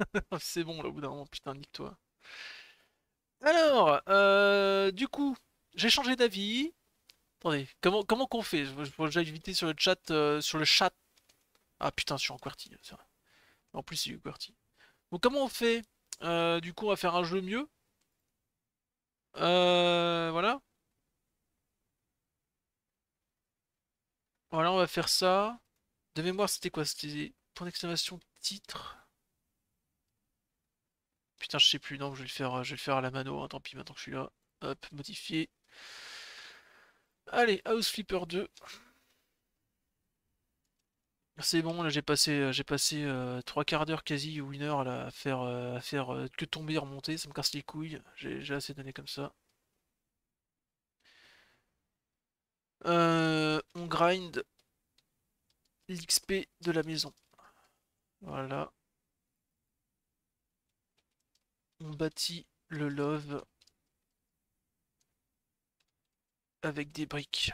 c'est bon, là, au bout d'un moment, putain, nique-toi. Alors, euh, du coup, j'ai changé d'avis. Attendez, comment comment qu'on fait Je vais déjà éviter sur le chat, euh, sur le chat. Ah putain, je suis en QWERTY, En plus, c'est QWERTY. Donc comment on fait euh, Du coup, on va faire un jeu mieux. voilà. Voilà, on va faire ça. De mémoire, c'était quoi C'était point d'exclamation titre. Putain, je sais plus, non, je vais le faire, euh, je vais le faire à la mano, hein, tant pis, maintenant que je suis là. Hop, modifier. Allez, House Flipper 2. C'est bon, là j'ai passé euh, j'ai passé euh, trois quarts d'heure quasi ou une heure à faire, à faire que tomber, et remonter, ça me casse les couilles, j'ai assez donné comme ça. on grind l'XP de la maison. Voilà on bâtit le love avec des briques.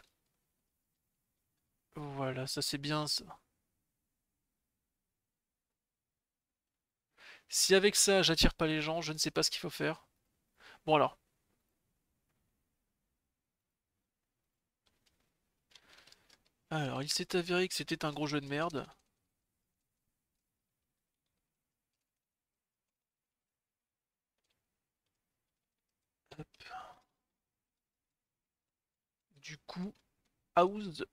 Voilà, ça c'est bien ça. Si avec ça j'attire pas les gens, je ne sais pas ce qu'il faut faire. Bon alors. Alors, il s'est avéré que c'était un gros jeu de merde. Du coup, House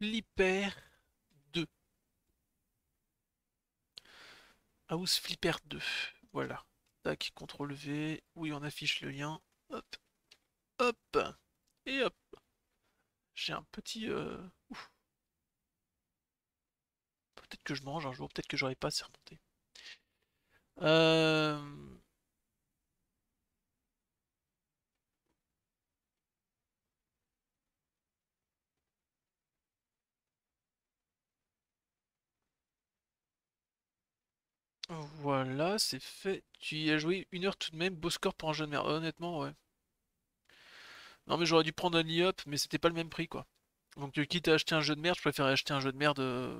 Flipper 2. House Flipper 2. Voilà. Tac, CTRL V. Oui, on affiche le lien. Hop. Hop. Et hop. J'ai un petit... Euh, peut-être que je mange un jour, peut-être que j'aurais pas à remonter. Euh... Voilà, c'est fait. Tu y as joué une heure tout de même, beau score pour un de merde. Honnêtement, ouais. Non mais j'aurais dû prendre un liop mais c'était pas le même prix quoi. Donc euh, quitte à acheter un jeu de merde, je préférais acheter un jeu de merde euh,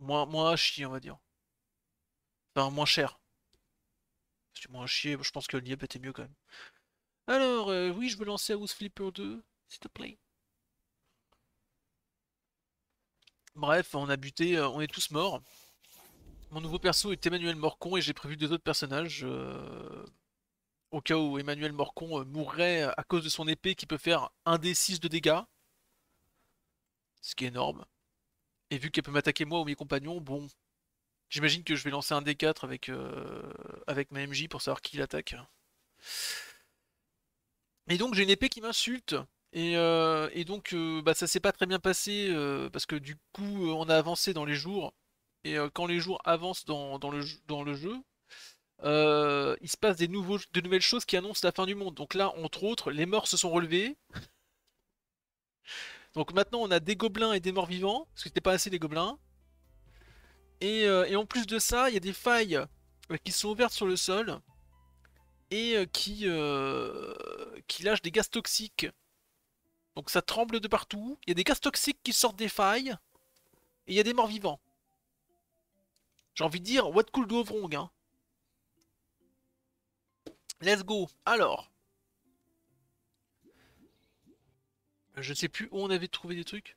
moins, moins à chier on va dire. Enfin moins cher. C'est moins à chier, je pense que le e était mieux quand même. Alors euh, oui je veux lancer House Flipper 2, s'il te plaît. Bref, on a buté, on est tous morts. Mon nouveau perso est Emmanuel Morcon et j'ai prévu deux autres personnages. Euh, au cas où Emmanuel Morcon euh, mourrait à cause de son épée qui peut faire un d 6 de dégâts. Ce qui est énorme. Et vu qu'elle peut m'attaquer moi ou mes compagnons, bon. J'imagine que je vais lancer un D4 avec, euh, avec ma MJ pour savoir qui l'attaque. Et donc j'ai une épée qui m'insulte. Et, donc bah, ça s'est pas très bien passé parce que du coup on a avancé dans les jours et euh, quand les jours avancent dans, le, jeu, euh, il se passe des, nouveaux, de nouvelles choses qui annoncent la fin du monde. Donc là, entre autres, les morts se sont relevés. Donc maintenant, on a des gobelins et des morts vivants, parce que pas assez des gobelins. Euh, et, en plus de ça, il y a des failles qui sont ouvertes sur le sol et qui lâchent des gaz toxiques. Donc ça tremble de partout. Il y a des gaz toxiques qui sortent des failles. Et il y a des morts vivants. J'ai envie de dire, what cool go wrong, hein. Let's go. Alors. Je ne sais plus où on avait trouvé des trucs.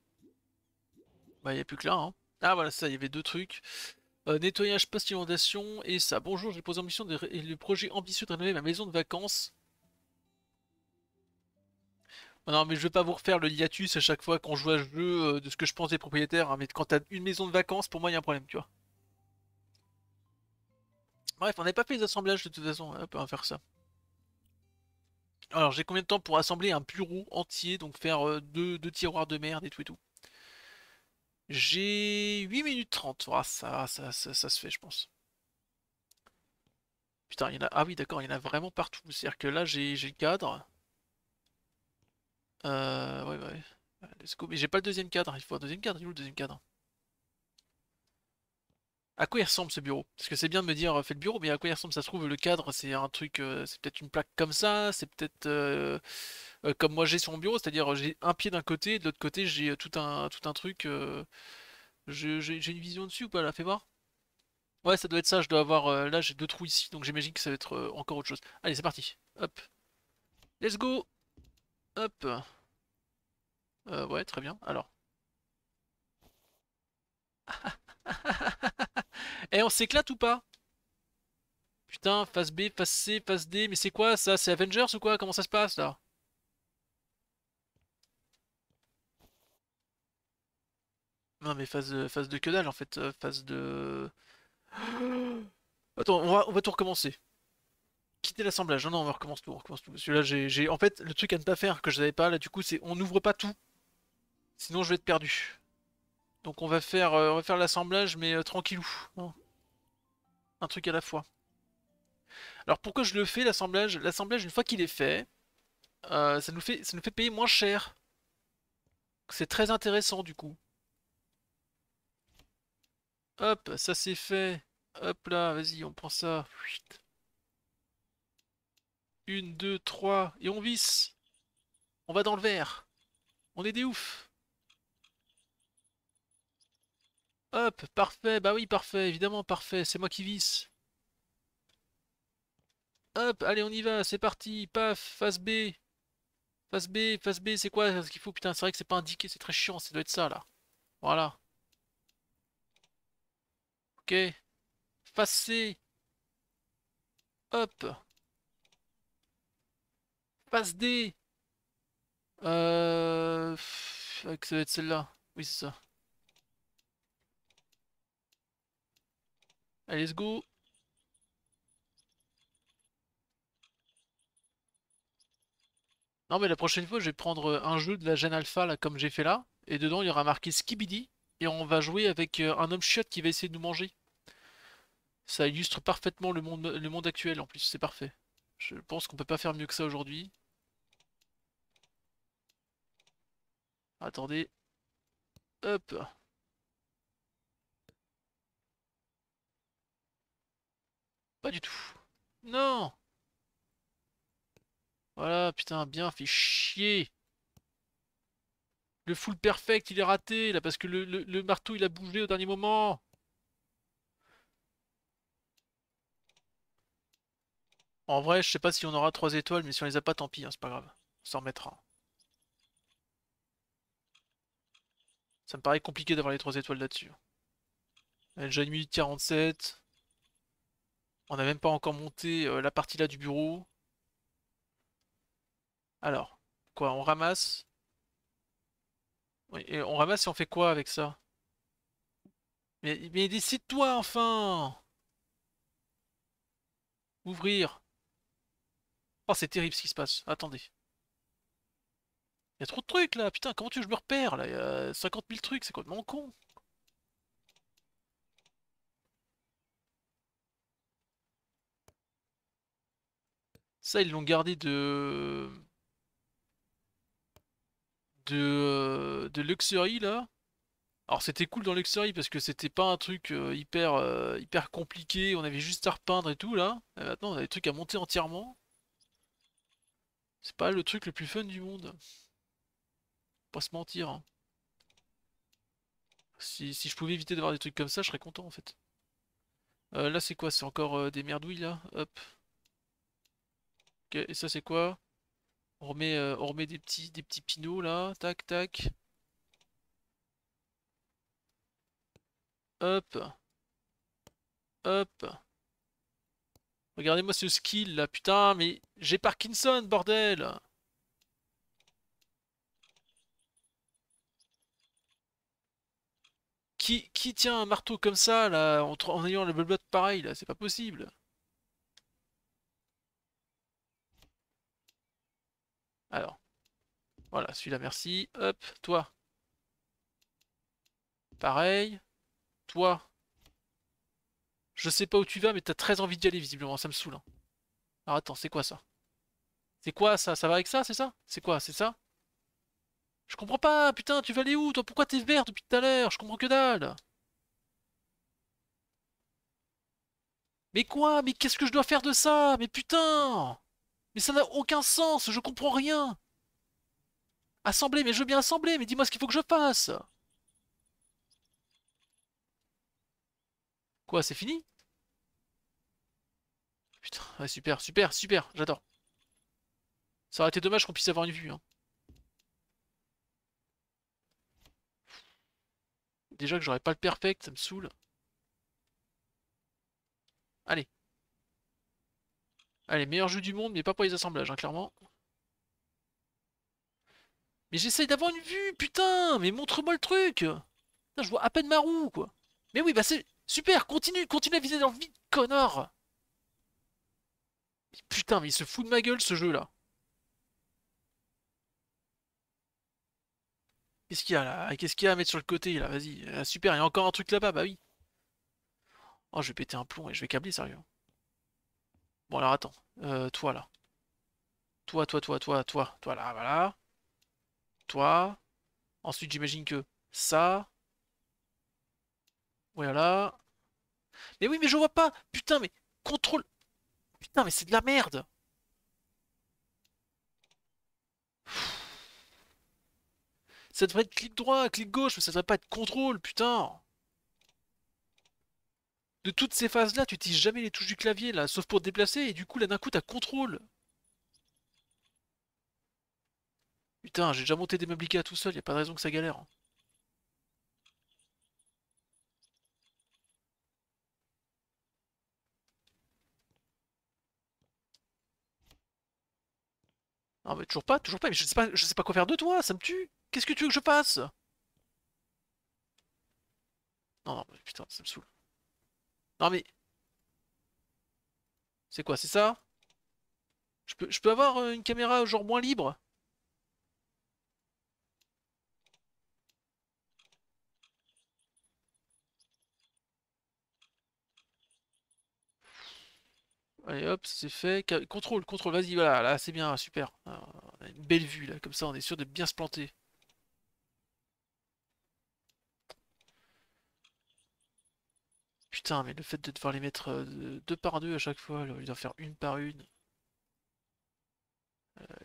Bah, il n'y a plus que là, hein. Ah, voilà, ça, il y avait deux trucs. Euh, nettoyage post-inondation et ça. Bonjour, j'ai posé en mission de le projet ambitieux de rénover ma maison de vacances. Bah, non, mais je vais pas vous refaire le hiatus à chaque fois qu'on joue à jeu euh, de ce que je pense des propriétaires, hein, mais quand as une maison de vacances, pour moi, il y a un problème, tu vois. Bref, on n'avait pas fait les assemblages de toute façon, on hein, peut faire ça. Alors j'ai combien de temps pour assembler un bureau entier, donc faire euh, deux, tiroirs de merde et tout et tout. J'ai 8 minutes 30, ah, ça, ça, se fait je pense. Putain, il y en a. Ah oui, d'accord, il y en a vraiment partout. C'est-à-dire que là, j'ai le cadre. Euh. Ouais, ouais. Let's go. Mais j'ai pas le deuxième cadre. Il faut un deuxième cadre. Il est le deuxième cadre à quoi il ressemble ce bureau Parce que c'est bien de me dire euh, fait le bureau, mais à quoi il ressemble Ça se trouve le cadre, c'est un truc, euh, c'est peut-être une plaque comme ça, c'est peut-être euh, comme moi j'ai son bureau, c'est-à-dire j'ai un pied d'un côté, de l'autre côté j'ai tout un tout un truc. j'ai une vision dessus ou pas La Fais voir. Ouais, ça doit être ça. Je dois avoir là j'ai deux trous ici, donc j'imagine que ça va être encore autre chose. Allez, c'est parti. Hop, let's go. Hop. ouais, très bien. Alors. Eh, on s'éclate ou pas Putain, phase B, phase C, phase D, mais c'est quoi ça C'est Avengers ou quoi Comment ça se passe là Non mais phase de, euh, phase de que dalle en fait, euh, phase de... Attends, on va, on va tout recommencer. Quitter l'assemblage, non non on va recommencer tout, on recommence tout. Parce que là j'ai... En fait le truc à ne pas faire que je n'avais pas là du coup c'est on n'ouvre pas tout. Sinon je vais être perdu. Donc on va faire, euh, on l'assemblage, mais euh, tranquillou. Hein. Un truc à la fois. Alors pourquoi je le fais l'assemblage L'assemblage, une fois qu'il est fait, euh, ça, nous fait, ça nous fait payer moins cher. C'est très intéressant du coup. Hop, ça c'est fait. Hop là, vas-y, on prend ça. Une, deux, trois, et on visse. On va dans le verre On est des oufs. Hop, parfait, bah oui, parfait, évidemment, parfait, c'est moi qui visse. Hop, allez, on y va, c'est parti, paf, face B. Face B, face B, c'est quoi ce qu'il faut Putain, c'est vrai que c'est pas indiqué, c'est très chiant, ça doit être ça, là. Voilà. Ok. Face C. Hop. Face D. Euh... Ça doit être celle-là. Oui, c'est ça. Allez, let's go Non mais la prochaine fois je vais prendre un jeu de la gêne alpha là comme j'ai fait là et dedans il y aura marqué Skibidi et on va jouer avec euh, un homme chiotte qui va essayer de nous manger. Ça illustre parfaitement le monde, le monde actuel en plus, c'est parfait. Je pense qu'on peut pas faire mieux que ça aujourd'hui. Attendez. Hop. Pas du tout. Non Voilà, putain, bien, fait chier Le full perfect, il est raté, là, parce que le, marteau, il a bougé au dernier moment En vrai, je sais pas si on aura 3 étoiles, mais si on les a pas, tant pis, hein, c'est pas grave. On s'en remettra. Ça me paraît compliqué d'avoir les 3 étoiles là-dessus. Déjà une minute 47. On n'a même pas encore monté euh, la partie là du bureau. Alors, quoi, on ramasse et on ramasse et on fait quoi avec ça mais, décide-toi enfin Ouvrir Oh, c'est terrible ce qui se passe. Attendez. Il y a trop de trucs là, putain, comment tu veux je me repère là Il y a 50 000 trucs, c'est complètement con. Ça, ils l'ont gardé de... de... De... Luxury, là. Alors, c'était cool dans Luxury parce que c'était pas un truc euh, hyper, euh, hyper compliqué. On avait juste à repeindre et tout, là. Et maintenant, on a des trucs à monter entièrement. C'est pas le truc le plus fun du monde. Faut pas se mentir. Hein. Si, je pouvais éviter d'avoir des trucs comme ça, je serais content en fait. Euh, là c'est quoi C'est encore des merdouilles là Hop et ça c'est quoi euh, on remet, des petits des petits pinots là, tac tac. Hop. Hop. Regardez-moi ce skill là, putain, mais j'ai Parkinson, bordel Qui, qui tient un marteau comme ça là, en, en ayant le blood pareil là, c'est pas possible Alors, voilà, celui-là, merci. Hop, toi. Pareil. Toi. Je sais pas où tu vas, mais t'as très envie d'y aller, visiblement. Ça me saoule. Hein. Alors, attends, c'est quoi ça C'est quoi ça Ça va avec ça, c'est ça C'est quoi C'est ça Je comprends pas, putain, tu vas aller où, toi Pourquoi t'es vert depuis tout à l'heure Je comprends que dalle. Mais quoi Mais qu'est-ce que je dois faire de ça Mais putain mais ça n'a aucun sens, je comprends rien Assembler, mais je veux bien assembler, mais dis-moi ce qu'il faut que je fasse Quoi, c'est fini Putain, ouais, super, super, super, j'adore. Ça aurait été dommage qu'on puisse avoir une vue. Hein. Déjà que j'aurais pas le perfect, ça me saoule. Allez. Allez, ah, meilleur jeu du monde, mais pas pour les assemblages, hein, clairement. Mais j'essaye d'avoir une vue, putain Mais montre-moi le truc je vois à peine ma roue, quoi Mais oui, bah c'est... Super Continue Continue à viser dans le vide, connard Putain, mais il se fout de ma gueule, ce jeu-là Qu'est-ce qu'il y a, là Qu'est-ce qu'il y a à mettre sur le côté, là Vas-y, euh, super, il y a encore un truc là-bas, bah oui Oh, je vais péter un plomb et je vais câbler, sérieux Bon, alors attends. Euh, toi, là. Toi, toi, toi, toi, toi, toi, là, voilà. Toi. Ensuite, j'imagine que ça. Voilà. Mais oui, mais je vois pas. Putain, mais contrôle. Putain, mais c'est de la merde. Ça devrait être clic droit, clic gauche, mais ça devrait pas être contrôle, putain de toutes ces phases-là, tu utilises jamais les touches du clavier, là, sauf pour te déplacer, et du coup, là, d'un coup, t'as contrôle. Putain, j'ai déjà monté des meubles Ikea tout seul, y a pas de raison que ça galère. Hein. Non mais toujours pas, toujours pas, mais je sais pas, je sais pas quoi faire de toi, ça me tue Qu'est-ce que tu veux que je fasse Non, non, putain, ça me saoule. Non mais... C'est quoi, c'est ça je peux, je peux avoir euh, une caméra genre moins libre Allez hop, c'est fait. Contrôle, contrôle, vas-y, voilà, là c'est bien, super. Ah, on a une belle vue là, comme ça on est sûr de bien se planter. Putain, mais le fait de devoir les mettre euh, deux par deux à chaque fois, il doit faire une par une.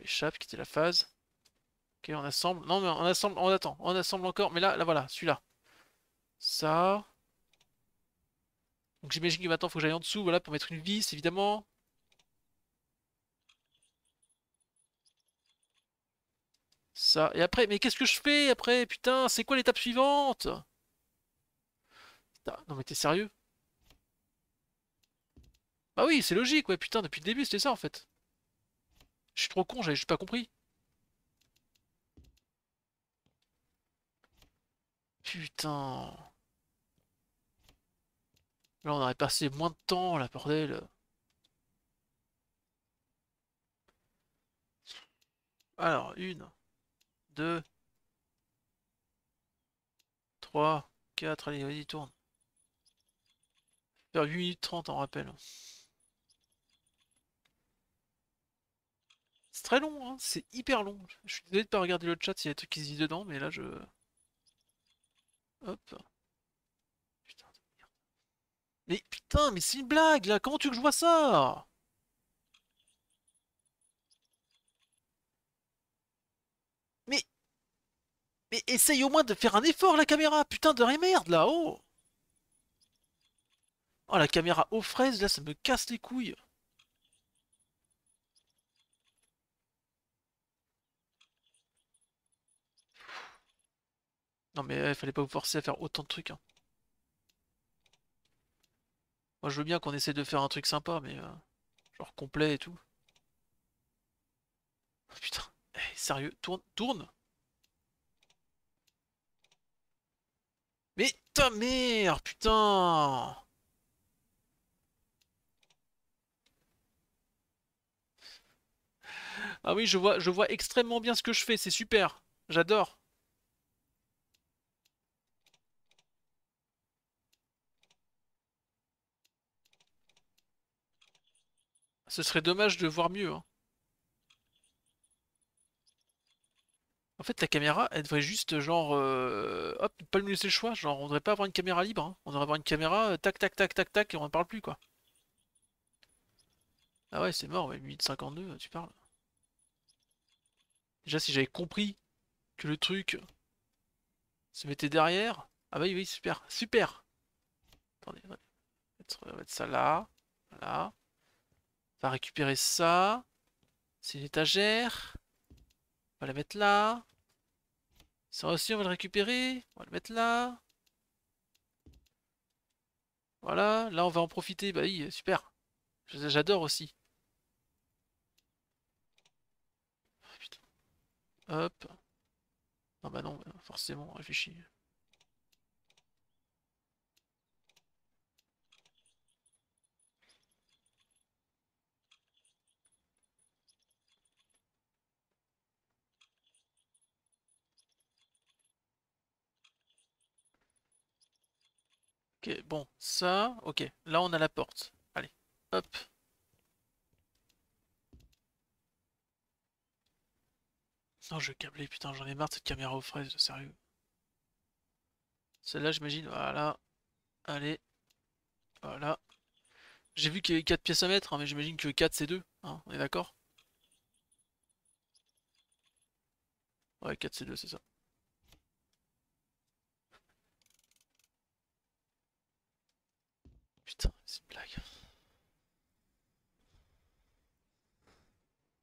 échappe, euh, quitter la phase. Ok, on assemble. Non, mais on assemble, on attend. On assemble encore. Mais là, là voilà, celui-là. Ça. Donc j'imagine que maintenant, il faut que j'aille en dessous, voilà, pour mettre une vis, évidemment. Ça. Et après, mais qu'est-ce que je fais après Putain, c'est quoi l'étape suivante Putain, non mais t'es sérieux bah oui, c'est logique, ouais, putain, depuis le début, c'était ça, en fait. Je suis trop con, j'avais juste pas compris. Putain. Là, on aurait passé moins de temps, la bordel. Alors, une, deux, trois, quatre, allez, vas-y, tourne. Faire 8 minutes 30 en rappel. C'est très long, hein c'est hyper long. Je suis désolé de pas regarder le chat s'il y a des trucs qui se disent dedans, mais là je... Hop. Putain de merde. Mais putain, mais c'est une blague là Comment tu veux que je vois ça Mais... Mais essaye au moins de faire un effort la caméra Putain de merde là Oh Oh la caméra aux fraises là ça me casse les couilles Non mais il euh, fallait pas vous forcer à faire autant de trucs. Hein. Moi je veux bien qu'on essaie de faire un truc sympa, mais euh, genre complet et tout. Oh, putain, eh, sérieux, tourne, tourne Mais ta mère, putain Ah oui, je vois, je vois extrêmement bien ce que je fais, c'est super, j'adore Ce serait dommage de voir mieux. Hein. En fait, la caméra, elle devrait juste, genre, euh, hop, pas nous laisser le choix. Genre, on devrait pas avoir une caméra libre. Hein. On devrait avoir une caméra, euh, tac, tac, tac, tac, tac, et on en parle plus, quoi. Ah ouais, c'est mort, ouais, 852, euh, tu parles. Déjà, si j'avais compris que le truc se mettait derrière... Ah bah oui, oui, super, super Attendez, on va mettre ça là, Là. On va récupérer ça. C'est une étagère, On va la mettre là. Ça aussi, on va le récupérer. On va le mettre là. Voilà, là on va en profiter. Bah oui, super. J'adore aussi. Ah, Hop. Non bah non, forcément, réfléchis. bon, ça, ok. Là, on a la porte. Allez, hop. Non, je vais câbler, putain, j'en ai marre de cette caméra aux fraises, sérieux. Celle-là, j'imagine, voilà. Allez, voilà. J'ai vu qu'il y avait 4 pièces à mettre, hein, mais j'imagine que 4 c'est 2, hein, on est d'accord Ouais, 4 c'est 2, c'est ça. Putain, c'est une blague.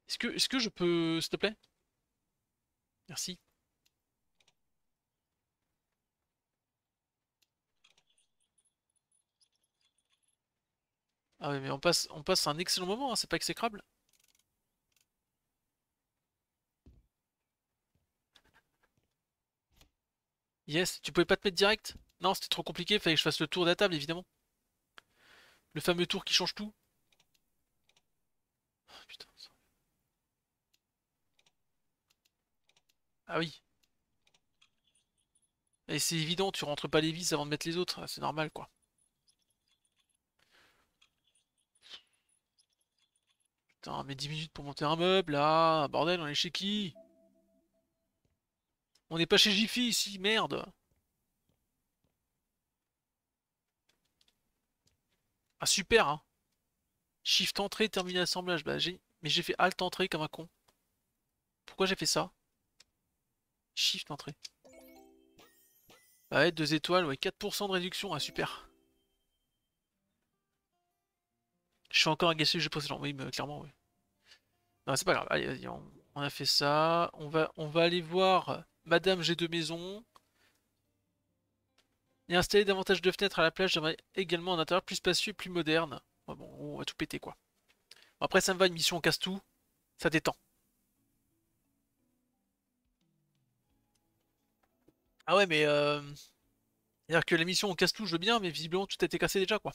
Est-ce que, est que je peux, s'il te plaît Merci. Ah oui, mais on passe, on passe un excellent moment, hein, c'est pas exécrable Yes, tu pouvais pas te mettre direct Non, c'était trop compliqué, fallait que je fasse le tour de la table, évidemment. Le fameux tour qui change tout oh, Ah oui. Et c'est évident, tu rentres pas les vis avant de mettre les autres, ah, c'est normal quoi. Putain, mais 10 minutes pour monter un meuble là, bordel, on est chez qui On n'est pas chez Jiffy ici, merde Ah super hein Shift entrée, terminer l'assemblage. Bah, mais j'ai fait Alt entrée comme un con. Pourquoi j'ai fait ça Shift entrée. Bah ouais, 2 étoiles, ouais, 4% de réduction, ah super. Je suis encore agacé je jeu précédent, oui, mais clairement, oui. Non, c'est pas grave, allez, on, a fait ça. On va, on va aller voir Madame J'ai deux maisons. Et installer davantage de fenêtres à la plage, j'aimerais également un intérieur plus spacieux, plus moderne. Ouais, bon, on va tout péter quoi. Bon, après ça me va, une mission on casse tout, ça détend. Ah ouais mais euh, C'est-à-dire que la mission on casse tout, je veux bien, mais visiblement tout a été cassé déjà quoi.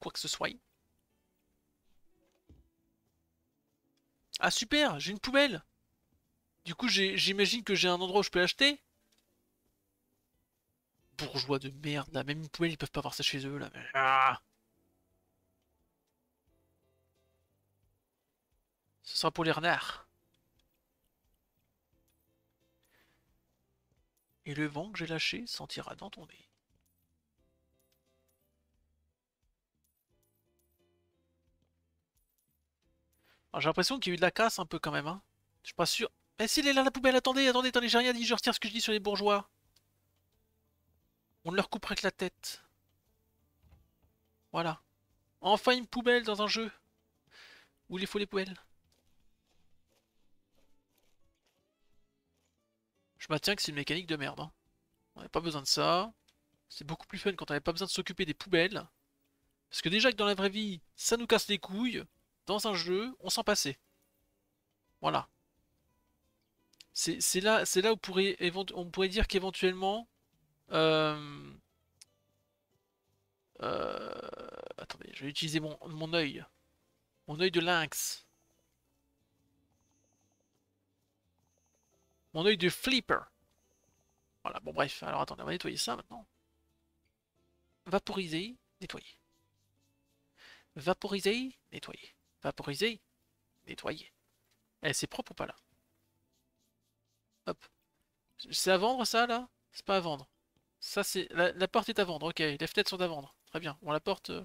Quoi que ce soit. Ah super, j'ai une poubelle du coup, j'imagine que j'ai un endroit où je peux l'acheter Bourgeois de merde, là. Même une poubelle, ils peuvent pas avoir ça chez eux, là. Ah. Ce sera pour les renards. Et le vent que j'ai lâché sentira dans ton nez. J'ai l'impression qu'il y a eu de la casse un peu quand même. Hein. Je suis pas sûr. Mais eh, s'il est là la poubelle, attendez, attendez, attendez, j'ai rien dit, je retire ce que je dis sur les bourgeois. On ne leur couperait que la tête. Voilà. Enfin une poubelle dans un jeu. Où il faut les poubelles. Je maintiens que c'est une mécanique de merde. Hein. On n'avait pas besoin de ça. C'est beaucoup plus fun quand on n'avait pas besoin de s'occuper des poubelles. Parce que déjà que dans la vraie vie, ça nous casse les couilles. Dans un jeu, on s'en passait. Voilà. C'est là, là où on pourrait dire qu'éventuellement... Euh, euh, attendez, je vais utiliser mon, mon œil. Mon œil de lynx. Mon œil de flipper. Voilà, bon bref, alors attendez, on va nettoyer ça maintenant. Vaporiser, nettoyer. Vaporiser, nettoyer. Vaporiser, nettoyer. Elle eh, c'est propre ou pas là Hop. C'est à vendre ça là C'est pas à vendre. Ça c'est... La, porte est à vendre, ok. Les fenêtres sont à vendre. Très bien. On la porte... Euh.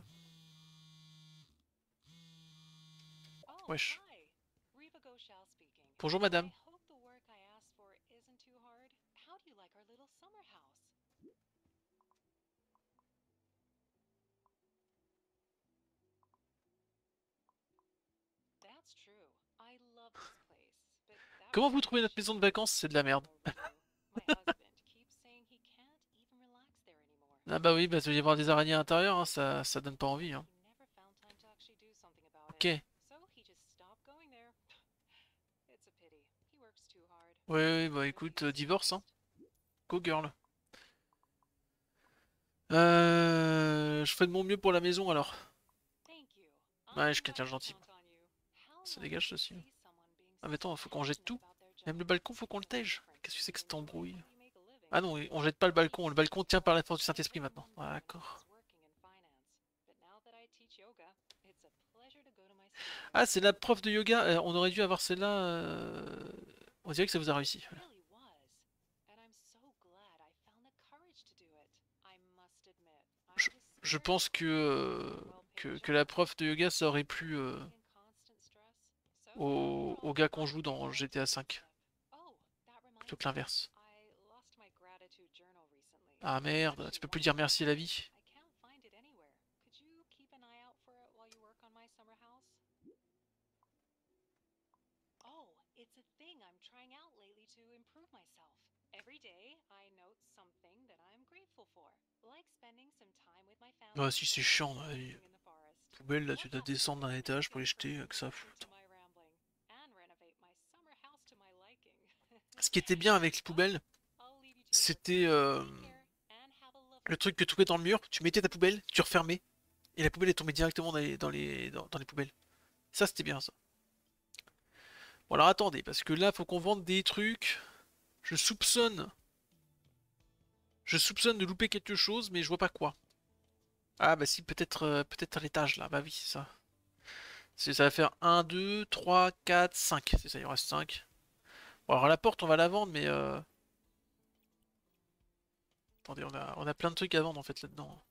Oh, Bonjour madame. Comment vous trouvez notre maison de vacances C'est de la merde. ah bah oui, bah, il doit y avoir des araignées à l'intérieur, hein, ça, ça donne pas envie. Hein. Ok. Oui, bah écoute, euh, divorce, hein. Go girl. Euh, je fais de mon mieux pour la maison alors. Ouais, je suis quelqu'un gentil. Ça dégage ceci. Ah mais attends, faut qu'on jette tout. Même le balcon, faut qu'on le tège. Qu'est-ce que c'est que cette embrouille Ah non, on jette pas le balcon. Le balcon tient par la force du Saint-Esprit maintenant. Ah, D'accord. Ah, c'est la prof de yoga. Euh, on aurait dû avoir celle-là. Euh, on dirait que ça vous a réussi. Je, pense euh, que, que, la prof de yoga, ça aurait pu aux, gars qu'on joue dans GTA V. Plutôt que l'inverse. Ah merde, tu peux plus dire merci à la vie. Bah si c'est chiant dans Poubelle là tu dois descendre d'un étage pour les jeter, euh, que ça fout. ce qui était bien avec les poubelles, c'était euh, le truc que tu trouvais dans le mur, tu mettais ta poubelle, tu refermais, et la poubelle est tombée directement dans les, poubelles. Ça, c'était bien ça. Bon, alors attendez, parce que là, faut qu'on vende des trucs. Je soupçonne. Je soupçonne de louper quelque chose, mais je vois pas quoi. Ah, bah si, peut-être euh, peut-être à l'étage là. Bah oui, c'est ça. Ça va faire 1, 2, 3, 4, 5. C'est ça, il reste 5 alors la porte, on va la vendre, mais... Euh, attendez, on a, on a plein de trucs à vendre, en fait, là-dedans.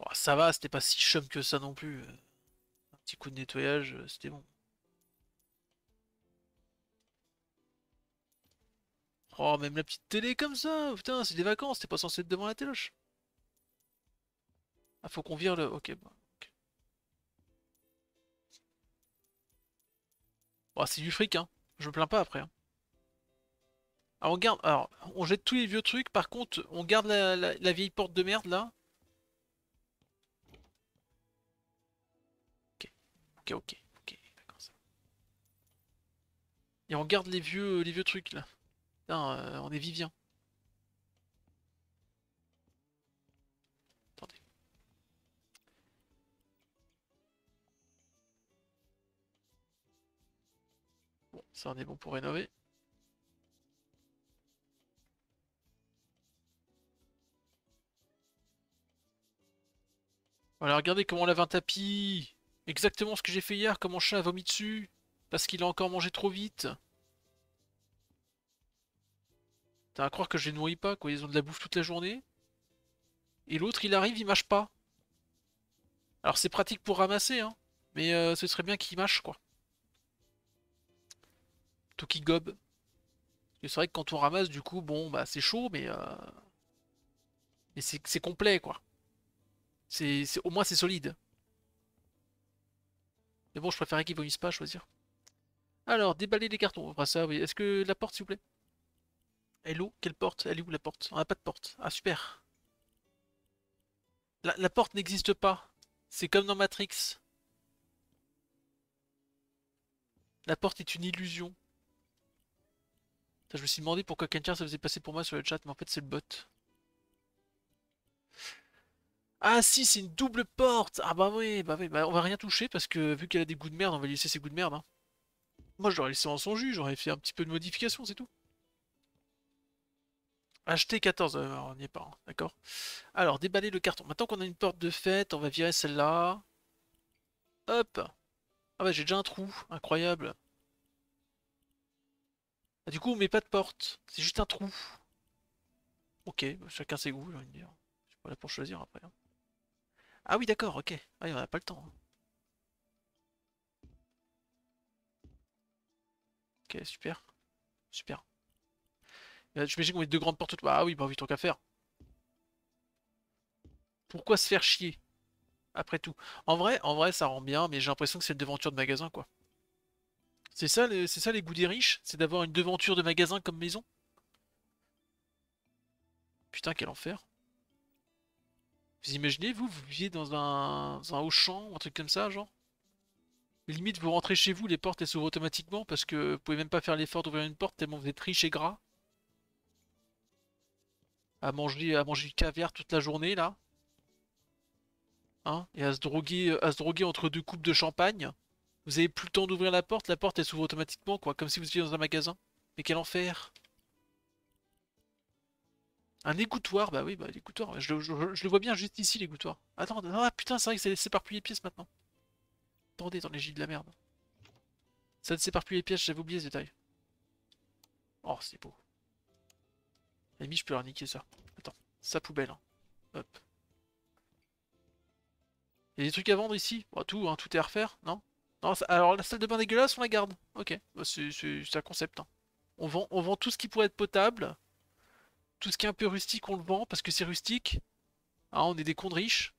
Bon, ça va, c'était pas si chum que ça non plus. Un petit coup de nettoyage, euh, c'était bon. Oh, même la petite télé comme ça Putain, c'est des vacances, t'es pas censé être devant la téloche. Ah, faut qu'on vire le... Ok, bon. Oh, c'est du fric, hein. Je me plains pas après. Hein. Alors, ah, on garde... Alors, on jette tous les vieux trucs. Par contre, on garde la, vieille porte de merde, là. Ok. Ok, ok. Ok, Et on garde les vieux, les vieux trucs, là. Euh, on est vivien. Ça, on est bon pour rénover. Voilà, regardez comment on lave un tapis Exactement ce que j'ai fait hier Comment mon chat a vomi dessus Parce qu'il a encore mangé trop vite T'as à croire que je les nourris pas, quoi. Ils ont de la bouffe toute la journée. Et l'autre, il arrive, il mâche pas. Alors c'est pratique pour ramasser, hein. Mais euh, ce serait bien qu'il mâche, quoi tout qui gobe. C'est vrai que quand on ramasse, du coup, bon, bah c'est chaud, mais, euh, mais c'est complet, quoi. C'est Au moins, c'est solide. Mais bon, je préférais qu'ils vomissent pas choisir. Alors, déballer les cartons. ça, oui. Est-ce que la porte, s'il vous plaît Hello Quelle porte Elle est où la porte On a pas de porte. Ah, super. La, la porte n'existe pas. C'est comme dans Matrix. La porte est une illusion. Je me suis demandé pourquoi quelqu'un ça faisait passer pour moi sur le chat, mais en fait c'est le bot. Ah si, c'est une double porte Ah bah oui, bah oui, bah on va rien toucher parce que vu qu'elle a des goûts de merde, on va lui laisser ses goûts de merde. Hein. Moi j'aurais laissé en son jus, j'aurais fait un petit peu de modification, c'est tout. Acheter 14, euh, on n'y est pas, hein, d'accord Alors, déballer le carton. Maintenant qu'on a une porte de fête, on va virer celle-là. Hop Ah bah j'ai déjà un trou, incroyable ah, du coup, on met pas de porte. C'est juste un trou. Ok, chacun ses goûts, j'ai envie de dire. Je suis pas là pour choisir après. Hein. Ah oui, d'accord, ok. Ah, on a pas le temps. Hein. Ok, super. Super. Bah, j'imagine qu'on met deux grandes portes. Ah oui, bah oui, tant qu'à faire. Pourquoi se faire chier Après tout. En vrai, en vrai, ça rend bien, mais j'ai l'impression que c'est une devanture de magasin, quoi. C'est ça, c'est ça les goûts des riches C'est d'avoir une devanture de magasin comme maison Putain, quel enfer. Vous imaginez, vous, vous viviez dans un, dans un Auchan ou un truc comme ça, genre Limite, vous rentrez chez vous, les portes, elles s'ouvrent automatiquement parce que vous pouvez même pas faire l'effort d'ouvrir une porte tellement vous êtes riche et gras. À manger, à manger du caviar toute la journée, là. Hein Et à se droguer, à se droguer entre deux coupes de champagne. Vous avez plus le temps d'ouvrir la porte, la porte elle s'ouvre automatiquement quoi, comme si vous étiez dans un magasin. Mais quel enfer Un égouttoir, bah oui, bah l'égouttoir, je, le vois bien juste ici l'égouttoir. Attends, ah putain, c'est vrai que ça s'éparpille les pièces maintenant. Attendez, dans les gilets de la merde. Ça ne s'éparpille les pièces, j'avais oublié ce détail. Oh, c'est beau. Ami je peux leur niquer ça. Attends, sa poubelle. Hein. Hop. Il y a des trucs à vendre ici bon, Tout, hein, tout est à refaire, non alors la salle de bain dégueulasse, on la garde. Ok, bah, c'est un concept. Hein. On, vend, on vend tout ce qui pourrait être potable. Tout ce qui est un peu rustique, on le vend parce que c'est rustique. Ah, on est des cons de riches.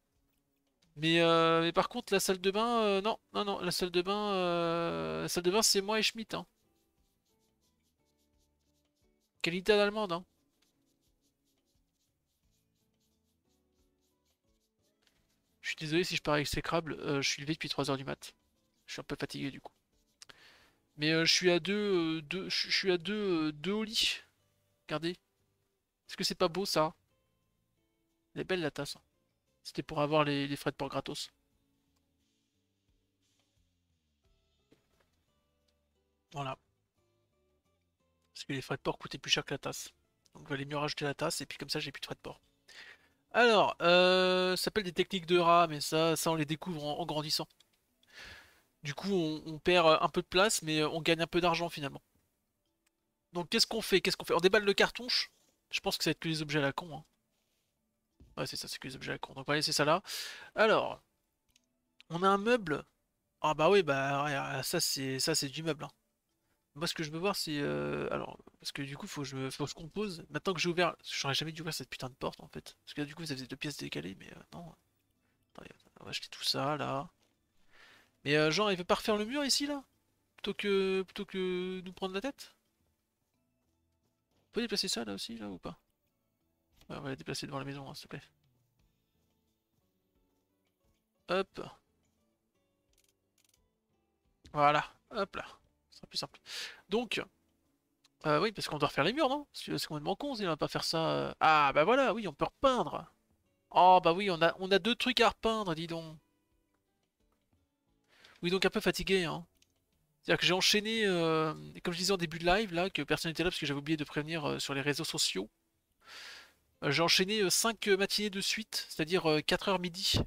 Mais, euh, mais, par contre, la salle de bain, euh, non, non, non, la salle de bain, euh, la salle de bain, c'est moi et Schmitt. Hein. Qualité à hein. Je suis désolé si je parle exécrable, je suis levé depuis 3h du mat'. Je suis un peu fatigué du coup. Mais euh, je suis à deux, euh, je suis à euh, deux, au lit. Regardez. Est-ce que c'est pas beau ça Elle est belle la tasse. Hein. C'était pour avoir les, frais de port gratos. Voilà. Parce que les frais de port coûtaient plus cher que la tasse. Donc il valait mieux rajouter la tasse et puis comme ça j'ai plus de frais de port. Alors, ça s'appelle des techniques de rats. mais ça, ça on les découvre en grandissant. Du coup, on, perd euh, un peu de place, mais euh, on gagne un peu d'argent finalement. Donc, qu'est-ce qu'on fait Qu'est-ce qu'on fait On déballe le cartouche Je pense que ça va être que les objets à la con. Hein. Ouais, c'est ça, c'est que les objets à la con. Donc, on va laisser ça là. Alors, on a un meuble. Ah bah oui, bah ah, ça c'est ça c'est du meuble. Hein. Moi ce que je veux voir c'est... Euh, alors, parce que du coup faut que je, faut je compose. Maintenant que j'ai ouvert... J'aurais jamais dû ouvrir cette putain de porte en fait. Parce que du coup ça faisait deux pièces décalées, mais non. Attendez, on va acheter tout ça là. Mais euh, genre, il veut pas refaire le mur ici, là Plutôt que plutôt que nous prendre la tête On peut déplacer ça, là aussi, là, ou pas ouais, On va la déplacer devant la maison, hein, s'il te plaît. Hop. Voilà. Hop là. Ce sera plus simple. Donc... Euh, oui, parce qu'on doit refaire les murs, non Parce C'est complètement con, on va pas faire ça... Euh. Ah, bah voilà, oui, on peut repeindre Oh, bah oui, on a, on a deux trucs à repeindre, dis donc oui, donc un peu fatigué. Hein. C'est-à-dire que j'ai enchaîné, euh, comme je disais en début de live, là, que personne n'était là parce que j'avais oublié de prévenir euh, sur les réseaux sociaux. Euh, j'ai enchaîné 5 matinées de suite, c'est-à-dire 4h midi.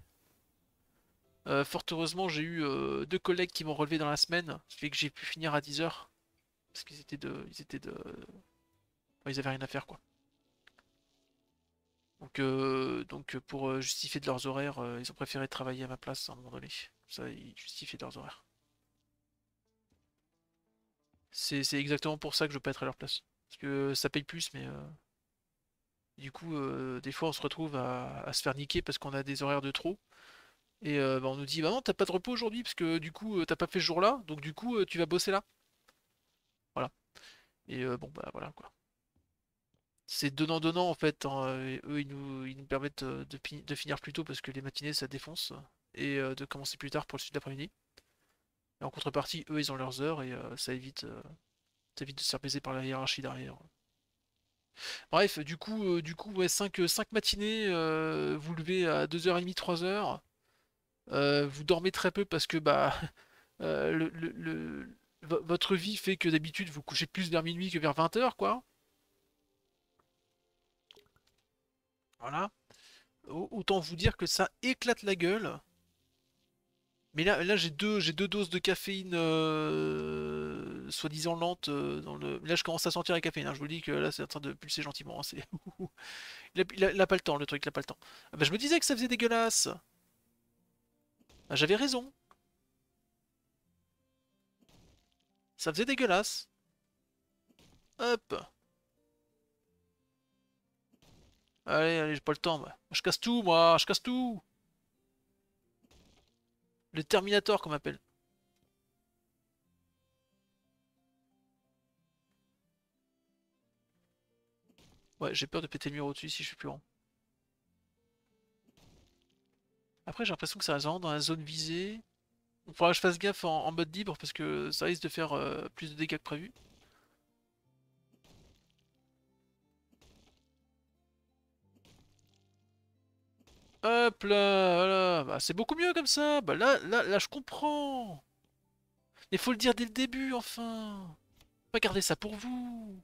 fort heureusement, j'ai eu deux collègues qui m'ont relevé dans la semaine, ce qui fait que j'ai pu finir à 10h. Parce qu'ils étaient de. Ils étaient de. ils avaient rien à faire quoi. Donc, donc pour justifier de leurs horaires, ils ont préféré travailler à ma place à un moment donné ça, ils justifient leurs horaires. C'est exactement pour ça que je veux pas être à leur place. Parce que ça paye plus, mais... Euh, du coup, euh, des fois, on se retrouve à, se faire niquer parce qu'on a des horaires de trop. Et euh, bah, on nous dit, bah non, t'as pas de repos aujourd'hui parce que du coup, t'as pas fait ce jour-là, donc du coup, tu vas bosser là. Voilà. Et bon, bah voilà, quoi c'est donnant-donnant en fait. Hein, et Eux, ils nous, permettent de, de, finir plus tôt parce que les matinées, ça défonce et euh, de commencer plus tard pour le sud de l'après-midi. En contrepartie, eux, ils ont leurs heures et euh, ça évite, euh, ça évite de se faire baiser par la hiérarchie derrière. Bref, du coup, du coup 5, matinées, vous levez à 2h30, 3h. vous dormez très peu parce que bah votre vie fait que d'habitude vous couchez plus vers minuit que vers 20h quoi. Voilà. Autant vous dire que ça éclate la gueule. Mais là, j'ai deux, j'ai deux doses de caféine euh, soi-disant lente euh, dans le. Là, je commence à sentir la caféine. Hein. Je vous dis que là, c'est en train de pulser gentiment. Hein, il, a, pas le temps, le truc. Il a pas le temps. Ah bah, je me disais que ça faisait dégueulasse. Ah, j'avais raison. Ça faisait dégueulasse. Hop. Allez, allez, j'ai pas le temps. Je casse tout, moi. Je casse tout. Le Terminator qu'on m'appelle. Ouais, j'ai peur de péter le mur au-dessus si je suis plus grand. Après, j'ai l'impression que ça reste dans la zone visée. Il faudra que je fasse gaffe en, mode libre parce que ça risque de faire euh, plus de dégâts que prévu. Hop là, voilà. Bah, c'est beaucoup mieux comme ça. Bah là, là, là, je comprends. Mais faut le dire dès le début, enfin. Pas garder ça pour vous.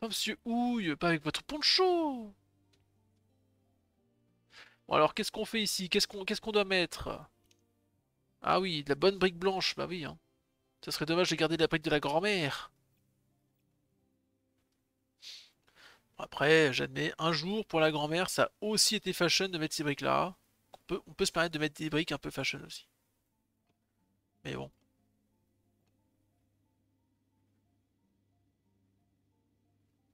Enfin, monsieur Houille, pas avec votre poncho. Bon, alors, qu'est-ce qu'on fait ici Qu'est-ce qu'on qu'est-ce qu'on doit mettre Ah oui, de la bonne brique blanche, bah oui. Hein. Ça serait dommage de garder la brique de la grand-mère. Après, j'admets, un jour, pour la grand-mère, ça a aussi été fashion de mettre ces briques-là. On peut, on peut se permettre de mettre des briques un peu fashion aussi. Mais bon.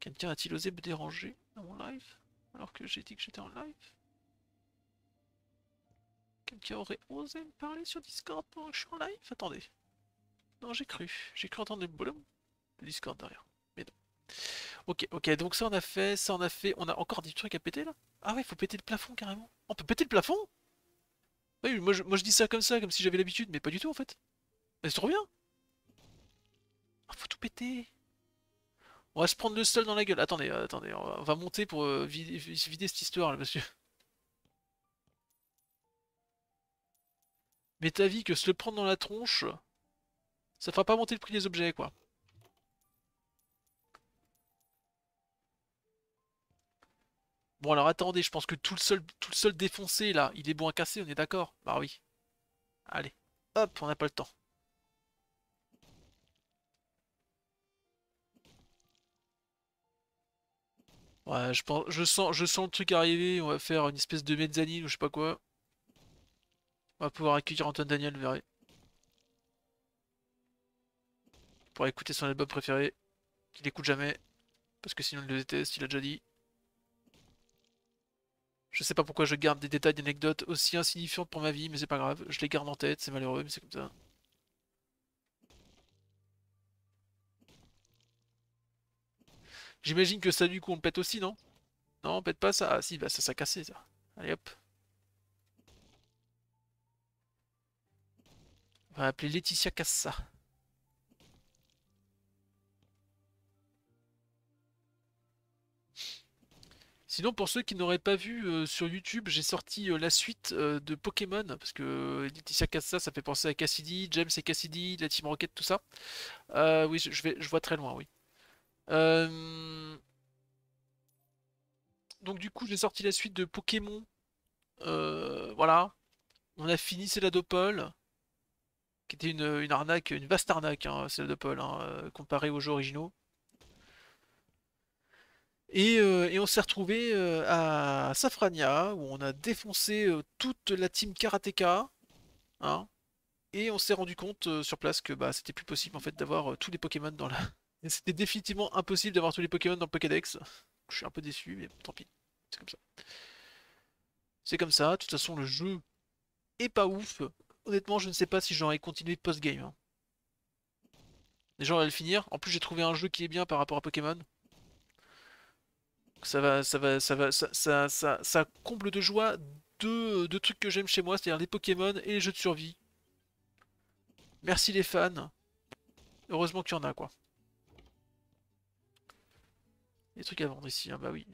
Quelqu'un a-t-il osé me déranger dans mon live Alors que j'ai dit que j'étais en live Quelqu'un aurait osé me parler sur Discord pendant que je suis en live Attendez. Non, j'ai cru. J'ai cru entendre le boulot Discord derrière. Ok, ok, donc ça on a fait, ça on a fait, on a encore des trucs à péter là Ah ouais, faut péter le plafond carrément On peut péter le plafond Oui, moi je, dis ça comme ça, comme si j'avais l'habitude, mais pas du tout en fait Mais c'est trop bien ah, Faut tout péter On va se prendre le sol dans la gueule, attendez, attendez, on va, monter pour euh, vider, cette histoire là, monsieur Mais t'as vu que se le prendre dans la tronche, ça fera pas monter le prix des objets quoi Bon alors attendez, je pense que tout le seul, tout le défoncé là, il est bon à casser, on est d'accord Bah oui. Allez, hop, on n'a pas le temps. Ouais, je pense, je sens, je sens le truc arriver. On va faire une espèce de mezzanine ou je sais pas quoi. On va pouvoir accueillir Antoine Daniel, vous verrez. Pour écouter son album préféré, qu'il écoute jamais, parce que sinon il le déteste. Il a déjà dit. Je sais pas pourquoi je garde des détails d'anecdotes aussi insignifiantes pour ma vie, mais c'est pas grave, je les garde en tête, c'est malheureux, mais c'est comme ça. J'imagine que ça du coup on le pète aussi, non Non, on pète pas ça. Ah si, bah ça s'est cassé ça. Allez hop. On va appeler Laetitia Cassa. Sinon, pour ceux qui n'auraient pas vu euh, sur YouTube, j'ai sorti euh, la suite euh, de Pokémon, parce que Laetitia Cassa, ça fait penser à Cassidy, James et Cassidy, la Team Rocket, tout ça. oui, je, vois très loin, oui. Donc du coup, j'ai sorti la suite de Pokémon. voilà. On a fini Céladopol, qui était une, arnaque, une vaste arnaque, hein, de hein, comparé aux jeux originaux. Euh, et, on s'est retrouvé euh, à Safrania, où on a défoncé euh, toute la team Karateka. Hein. et on s'est rendu compte sur place que bah, c'était plus possible en fait d'avoir tous les Pokémon dans la. c'était définitivement impossible d'avoir tous les Pokémon dans le Pokédex. Je suis un peu déçu, mais tant pis. C'est comme ça. C'est comme ça. De toute façon, le jeu est pas ouf. Honnêtement, je ne sais pas si j'aurais continué post-game. Les gens vont le finir. En plus, j'ai trouvé un jeu qui est bien par rapport à Pokémon ça va, ça va, ça va, ça, ça, ça, ça comble de joie euh, deux, trucs que j'aime chez moi, c'est-à-dire les Pokémon et les jeux de survie. Merci les fans. Heureusement qu'il y en a, quoi. Des trucs à vendre ici, hein, bah oui.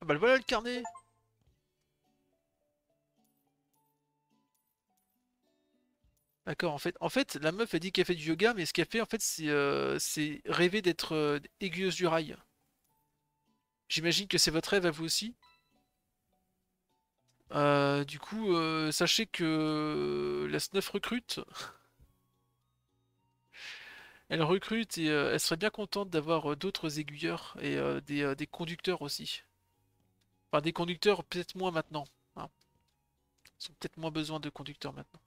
Ah bah voilà le carnet D'accord, en fait, en fait, la meuf a dit qu'elle fait du yoga, mais ce qu'elle fait, en fait, c'est euh, rêver d'être euh, aiguilleuse du rail. J'imagine que c'est votre rêve à vous aussi euh, du coup, euh, sachez que la SNEF recrute. elle recrute et euh, elle serait bien contente d'avoir d'autres aiguilleurs et des, conducteurs aussi. Enfin, des conducteurs peut-être moins maintenant. Hein. Ils ont peut-être moins besoin de conducteurs maintenant.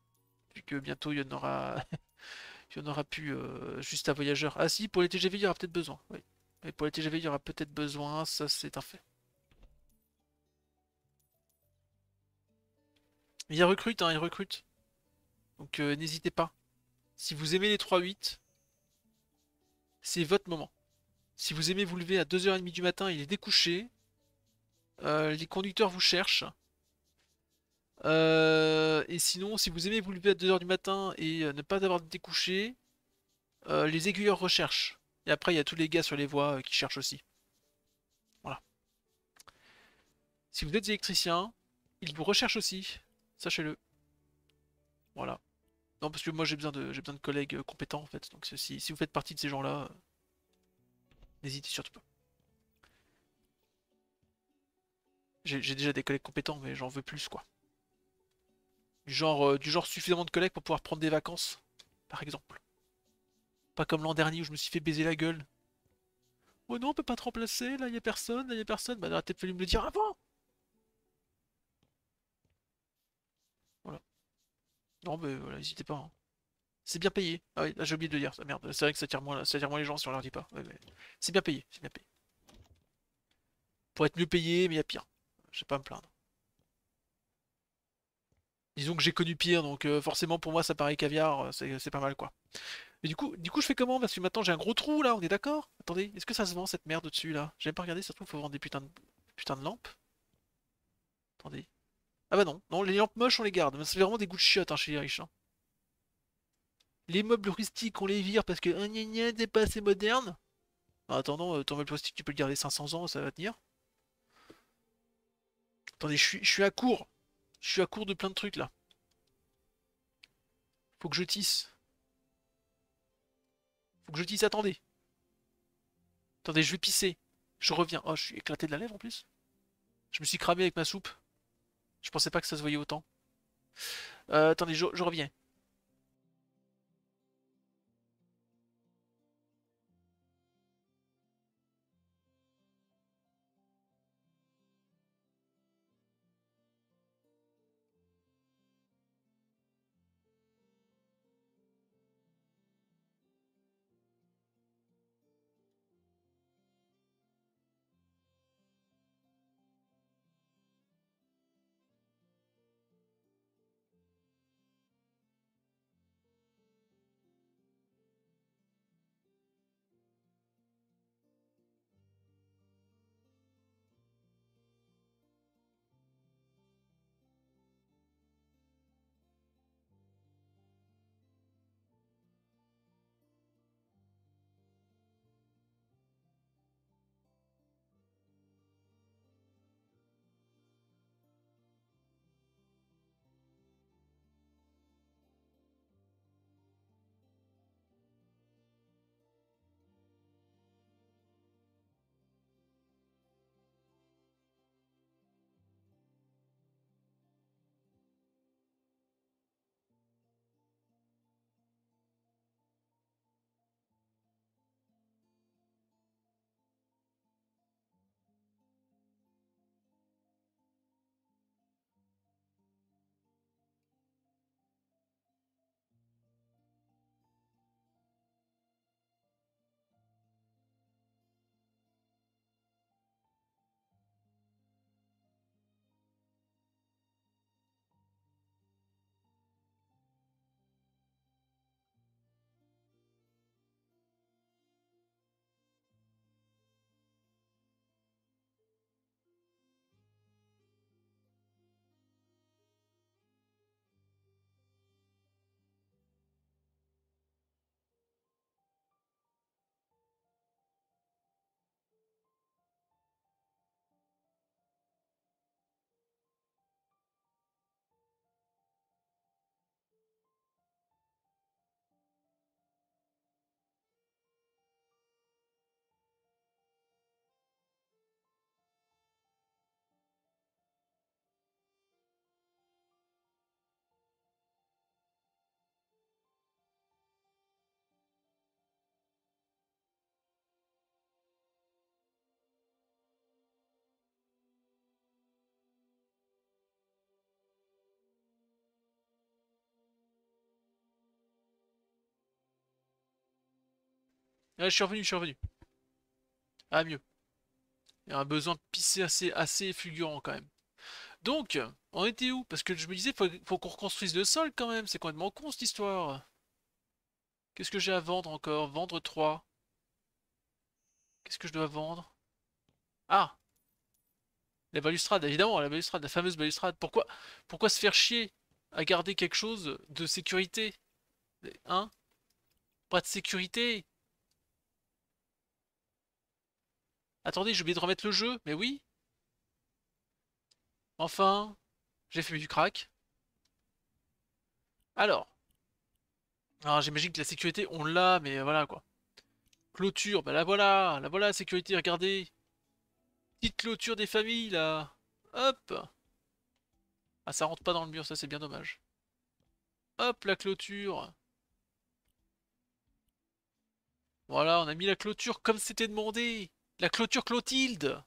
Vu que bientôt il y en aura, il y en aura plus juste à voyageur. Ah si, pour les TGV, il y aura peut-être besoin. Oui. Et pour les TGV, il y aura peut-être besoin, ça c'est un fait. Il y recrute, hein, Il recrute. Donc euh, n'hésitez pas. Si vous aimez les 3-8, c'est votre moment. Si vous aimez vous lever à 2h30 du matin, il est découché. Euh, les conducteurs vous cherchent. Euh, et sinon, si vous aimez vous lever à 2h du matin et ne pas avoir de découché, les aiguilleurs recherchent. Et après, il y a tous les gars sur les voies euh, qui cherchent aussi. Voilà. Si vous êtes électricien, ils vous recherchent aussi. Sachez-le. Voilà. Non, parce que moi j'ai besoin de j'ai besoin de collègues euh, compétents en fait. Donc si, si vous faites partie de ces gens-là, euh, n'hésitez surtout pas. J'ai déjà des collègues compétents, mais j'en veux plus quoi. Du genre, du genre suffisamment de collègues pour pouvoir prendre des vacances, par exemple. Pas comme l'an dernier où je me suis fait baiser la gueule. Oh non, on peut pas te remplacer, là y a personne, là y a personne. Bah, t'aurais fallu me le dire avant Voilà. Non, mais voilà, n'hésitez pas. Hein. C'est bien payé. Ah oui, j'ai oublié de le dire, merde. C'est vrai que ça tire moins, les gens si on leur dit pas. C'est bien payé, c'est bien payé. Pour être mieux payé, mais il y a pire. Je vais pas me plaindre. Disons que j'ai connu pire, donc euh, forcément pour moi ça paraît caviar, euh, c'est pas mal quoi. Mais du coup, du coup, je fais comment Parce que maintenant j'ai un gros trou là, on est d'accord Attendez, est-ce que ça se vend cette merde au-dessus là J'aime pas regarder, ça se faut vendre des putains de, putains de lampes. Attendez. Ah bah non, non, les lampes moches on les garde. C'est vraiment des goûts de chiottes hein, chez les riches. Hein. Les meubles rustiques on les vire parce que un pas assez moderne. En bah, attendant, euh, ton meuble rustique, tu peux le garder 500 ans, ça va tenir. Attendez, je suis, je suis à court. Je suis à court de plein de trucs là. Faut que je tisse. Faut que je dise attendez. Attendez, je vais pisser. Je reviens. Oh, je suis éclaté de la lèvre en plus. Je me suis cramé avec ma soupe. Je pensais pas que ça se voyait autant. Euh, attendez, je reviens. je suis revenu, je suis revenu. Ah, mieux. Il y a un besoin de pisser assez, assez fulgurant quand même. Donc, on était où Parce que je me disais, faut, faut qu'on reconstruise le sol quand même. C'est complètement con cette histoire. Qu'est-ce que j'ai à vendre encore Vendre 3. Qu'est-ce que je dois vendre Ah La balustrade, évidemment, la balustrade, la fameuse balustrade. Pourquoi, pourquoi se faire chier à garder quelque chose de sécurité Hein Pas de sécurité Attendez, j'ai oublié de remettre le jeu, mais oui Enfin, j'ai fait du crack. Alors. Alors ah, j'imagine que la sécurité, on l'a, mais voilà quoi. Clôture, bah la voilà, la voilà la sécurité, regardez. Petite clôture des familles là. Hop Ah ça rentre pas dans le mur, ça c'est bien dommage. Hop la clôture Voilà, on a mis la clôture comme c'était demandé la clôture Clotilde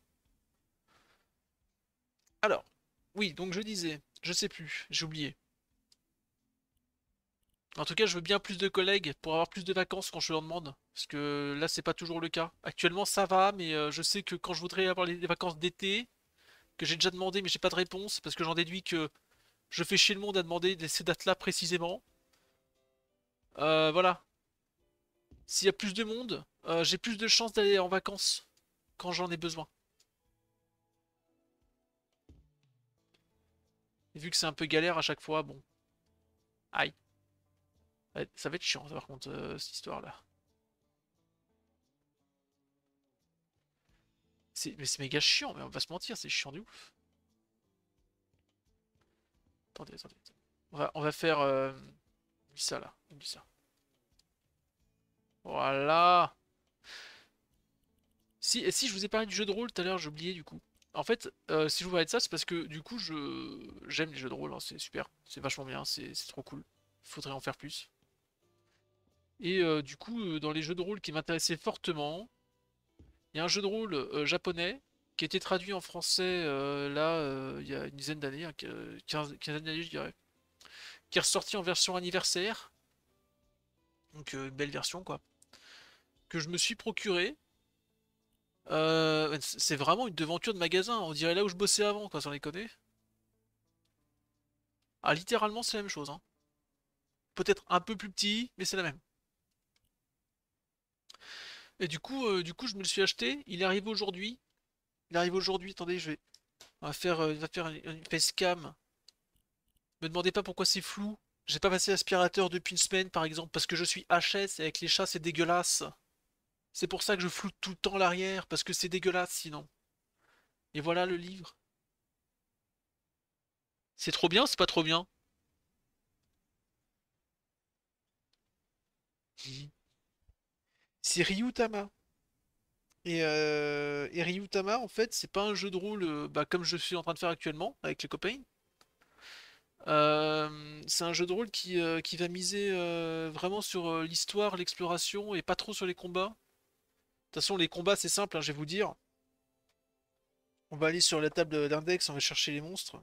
Alors, oui, donc je disais, je sais plus, j'ai oublié. En tout cas, je veux bien plus de collègues pour avoir plus de vacances quand je leur demande. Parce que là, c'est pas toujours le cas. Actuellement, ça va, mais euh, je sais que quand je voudrais avoir les vacances d'été, que j'ai déjà demandé, mais j'ai pas de réponse, parce que j'en déduis que je fais chez le monde à demander ces dates-là précisément. Euh, voilà. S'il y a plus de monde, euh, j'ai plus de chances d'aller en vacances quand j'en ai besoin. Et vu que c'est un peu galère à chaque fois, bon. Aïe. Ça va être chiant, par contre, euh, cette histoire-là. Mais c'est méga chiant, mais on va se mentir, c'est chiant du ouf. Attendez, attendez. On, va, faire... Euh, ça, là. ça. Voilà si, si je vous ai parlé du jeu de rôle tout à l'heure, j'oubliais du coup. En fait, euh, si je vous parlais de ça, c'est parce que du coup, je j'aime les jeux de rôle, hein, c'est super, c'est vachement bien, c'est trop cool. Faudrait en faire plus. Et euh, du coup, euh, dans les jeux de rôle qui m'intéressaient fortement, il y a un jeu de rôle japonais qui a été traduit en français là, il y a une dizaine d'années, 15, hein, d'années je dirais, qui est ressorti en version anniversaire. Donc, belle version quoi. Que je me suis procuré euh, c'est vraiment une devanture de magasin. On dirait là où je bossais avant, quoi, on les connaît. Ah, littéralement, c'est la même chose. Hein. Peut-être un peu plus petit, mais c'est la même. Et du coup, euh, du coup, je me le suis acheté. Il arrive aujourd'hui. Il arrive aujourd'hui. Attendez, je vais. On va faire, euh, faire une, une Ne Me demandez pas pourquoi c'est flou. J'ai pas passé l'aspirateur depuis une semaine, par exemple, parce que je suis HS et avec les chats, c'est dégueulasse. C'est pour ça que je floute tout le temps l'arrière, parce que c'est dégueulasse sinon. Et voilà le livre. C'est trop bien ou c'est pas trop bien C'est Ryutama. Euh, et, Ryutama, en fait, c'est pas un jeu de rôle euh, bah, comme je suis en train de faire actuellement avec les copains. Euh, c'est un jeu de rôle qui va miser vraiment sur l'histoire, l'exploration et pas trop sur les combats toute façon, les combats, c'est simple, hein, je vais vous dire. On va aller sur la table d'index, on va chercher les monstres.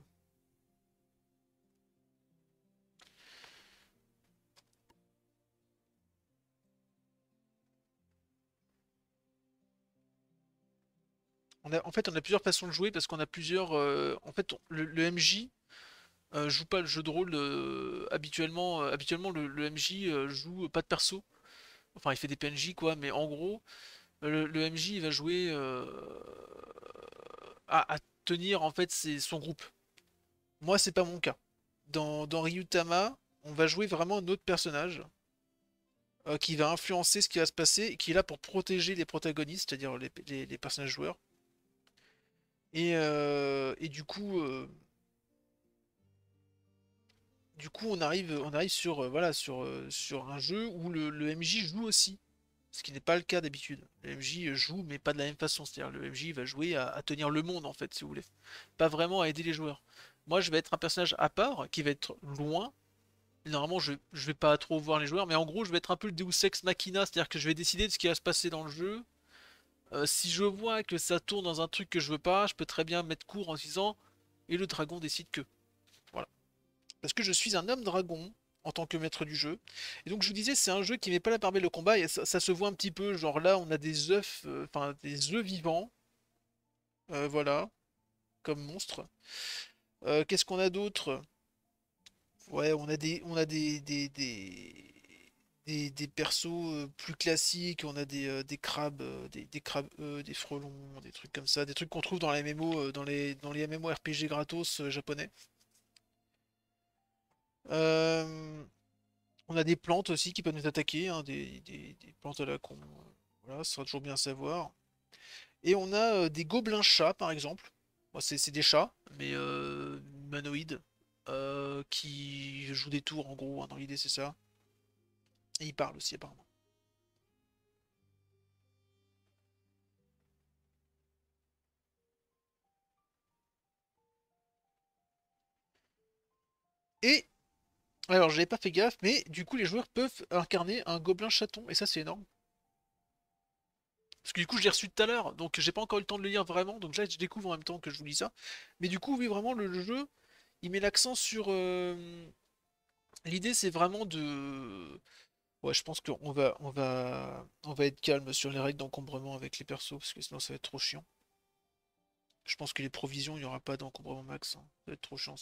On a, en fait, on a plusieurs façons de jouer parce qu'on a plusieurs. Euh, en fait, le, MJ euh, joue pas le jeu de rôle euh, habituellement. habituellement, le, le MJ joue pas de perso. Enfin, il fait des PNJ quoi, mais en gros, euh, le, MJ va jouer euh, à, tenir en fait son groupe. Moi, c'est pas mon cas. Dans, Ryutama, on va jouer vraiment un autre personnage euh, qui va influencer ce qui va se passer et qui est là pour protéger les protagonistes, c'est-à-dire les, personnages joueurs. Et, du coup, du coup, on arrive, on arrive sur voilà sur sur un jeu où le MJ joue aussi. Ce qui n'est pas le cas d'habitude. Le MJ joue, mais pas de la même façon. C'est-à-dire, le MJ va jouer à, tenir le monde, en fait, si vous voulez. Pas vraiment à aider les joueurs. Moi, je vais être un personnage à part, qui va être loin. Normalement, je, je vais pas trop voir les joueurs, mais en gros, je vais être un peu le Deus Ex Machina. C'est-à-dire que je vais décider de ce qui va se passer dans le jeu. Euh, si je vois que ça tourne dans un truc que je veux pas, je peux très bien mettre court en disant et le dragon décide que. Voilà. Parce que je suis un homme dragon, en tant que maître du jeu. Et donc je vous disais, c'est un jeu qui met pas la parmi le combat, et ça, se voit un petit peu, genre là on a des œufs, euh, enfin des œufs vivants, euh, voilà, comme monstre. Euh, qu'est-ce qu'on a d'autre Ouais, on a des, on a des, des, des, persos plus classiques, on a des, crabes, des, crabes, des frelons, des trucs comme ça, des trucs qu'on trouve dans les MMO, dans les, dans les MMORPG gratos japonais. Euh, on a des plantes aussi qui peuvent nous attaquer, hein, des, des, plantes à la con. Voilà, ça sera toujours bien savoir. Et on a euh, des gobelins chats, par exemple. c'est des chats, mais euh, humanoïdes, qui jouent des tours, en gros. Hein, dans l'idée, c'est ça. Et ils parlent aussi, apparemment. Et alors, j'avais pas fait gaffe, mais du coup, les joueurs peuvent incarner un gobelin chaton, et ça, c'est énorme. Parce que du coup, je l'ai reçu tout à l'heure, donc j'ai pas encore eu le temps de le lire vraiment, donc là, je découvre en même temps que je vous lis ça. Mais du coup, oui, vraiment, le, jeu, il met l'accent sur. Euh, l'idée, c'est vraiment de. Ouais, je pense qu'on va, on va, on va être calme sur les règles d'encombrement avec les persos, parce que sinon, ça va être trop chiant. Je pense que les provisions, il n'y aura pas d'encombrement max, hein. ça va être trop chiant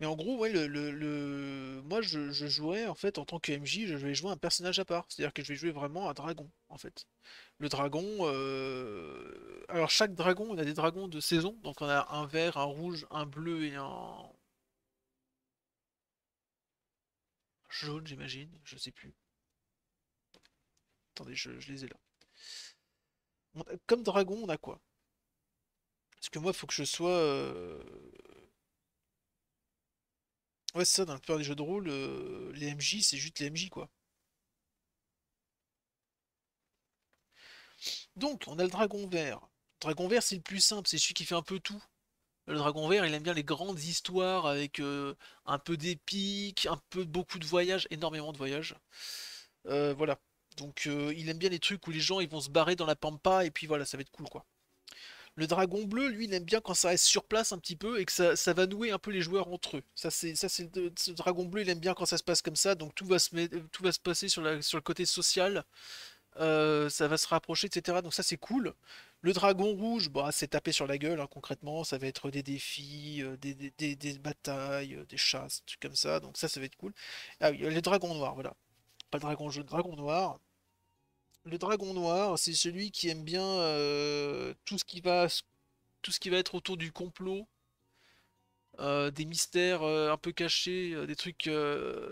mais en gros, ouais, le, le, moi je, je, jouais en fait en tant que MJ, je vais jouer un personnage à part. C'est-à-dire que je vais jouer vraiment un dragon en fait. Le dragon. Euh, alors chaque dragon, on a des dragons de saison. Donc on a un vert, un rouge, un bleu et un. Jaune, j'imagine, je sais plus. Attendez, je, les ai là. Comme dragon, on a quoi Parce que moi, il faut que je sois. Euh, c'est ça, dans le plupart des jeux de rôle, euh, les MJ, c'est juste les MJ, quoi. Donc, on a le dragon vert. Le dragon vert, c'est le plus simple, c'est celui qui fait un peu tout. Le dragon vert, il aime bien les grandes histoires avec euh, un peu d'épique, un peu beaucoup de voyages, énormément de voyages. Euh, voilà. Donc, il aime bien les trucs où les gens ils vont se barrer dans la pampa et puis voilà, ça va être cool, quoi. Le dragon bleu, lui, il aime bien quand ça reste sur place un petit peu et que ça, va nouer un peu les joueurs entre eux. Ça, c'est, ça, c'est ce dragon bleu, il aime bien quand ça se passe comme ça. Donc tout va se, tout va se passer sur, sur le côté social. Euh, ça va se rapprocher, etc. Donc ça c'est cool. Le dragon rouge, bah, c'est taper sur la gueule, hein, concrètement, ça va être des défis, euh, des, batailles, euh, des chasses, des trucs comme ça, donc ça ça va être cool. Ah oui, les dragons noirs, voilà. Pas le dragon jaune, dragon noir le dragon noir, c'est celui qui aime bien euh, tout, ce qui va, tout ce qui va être autour du complot, euh, des mystères euh, un peu cachés, des trucs,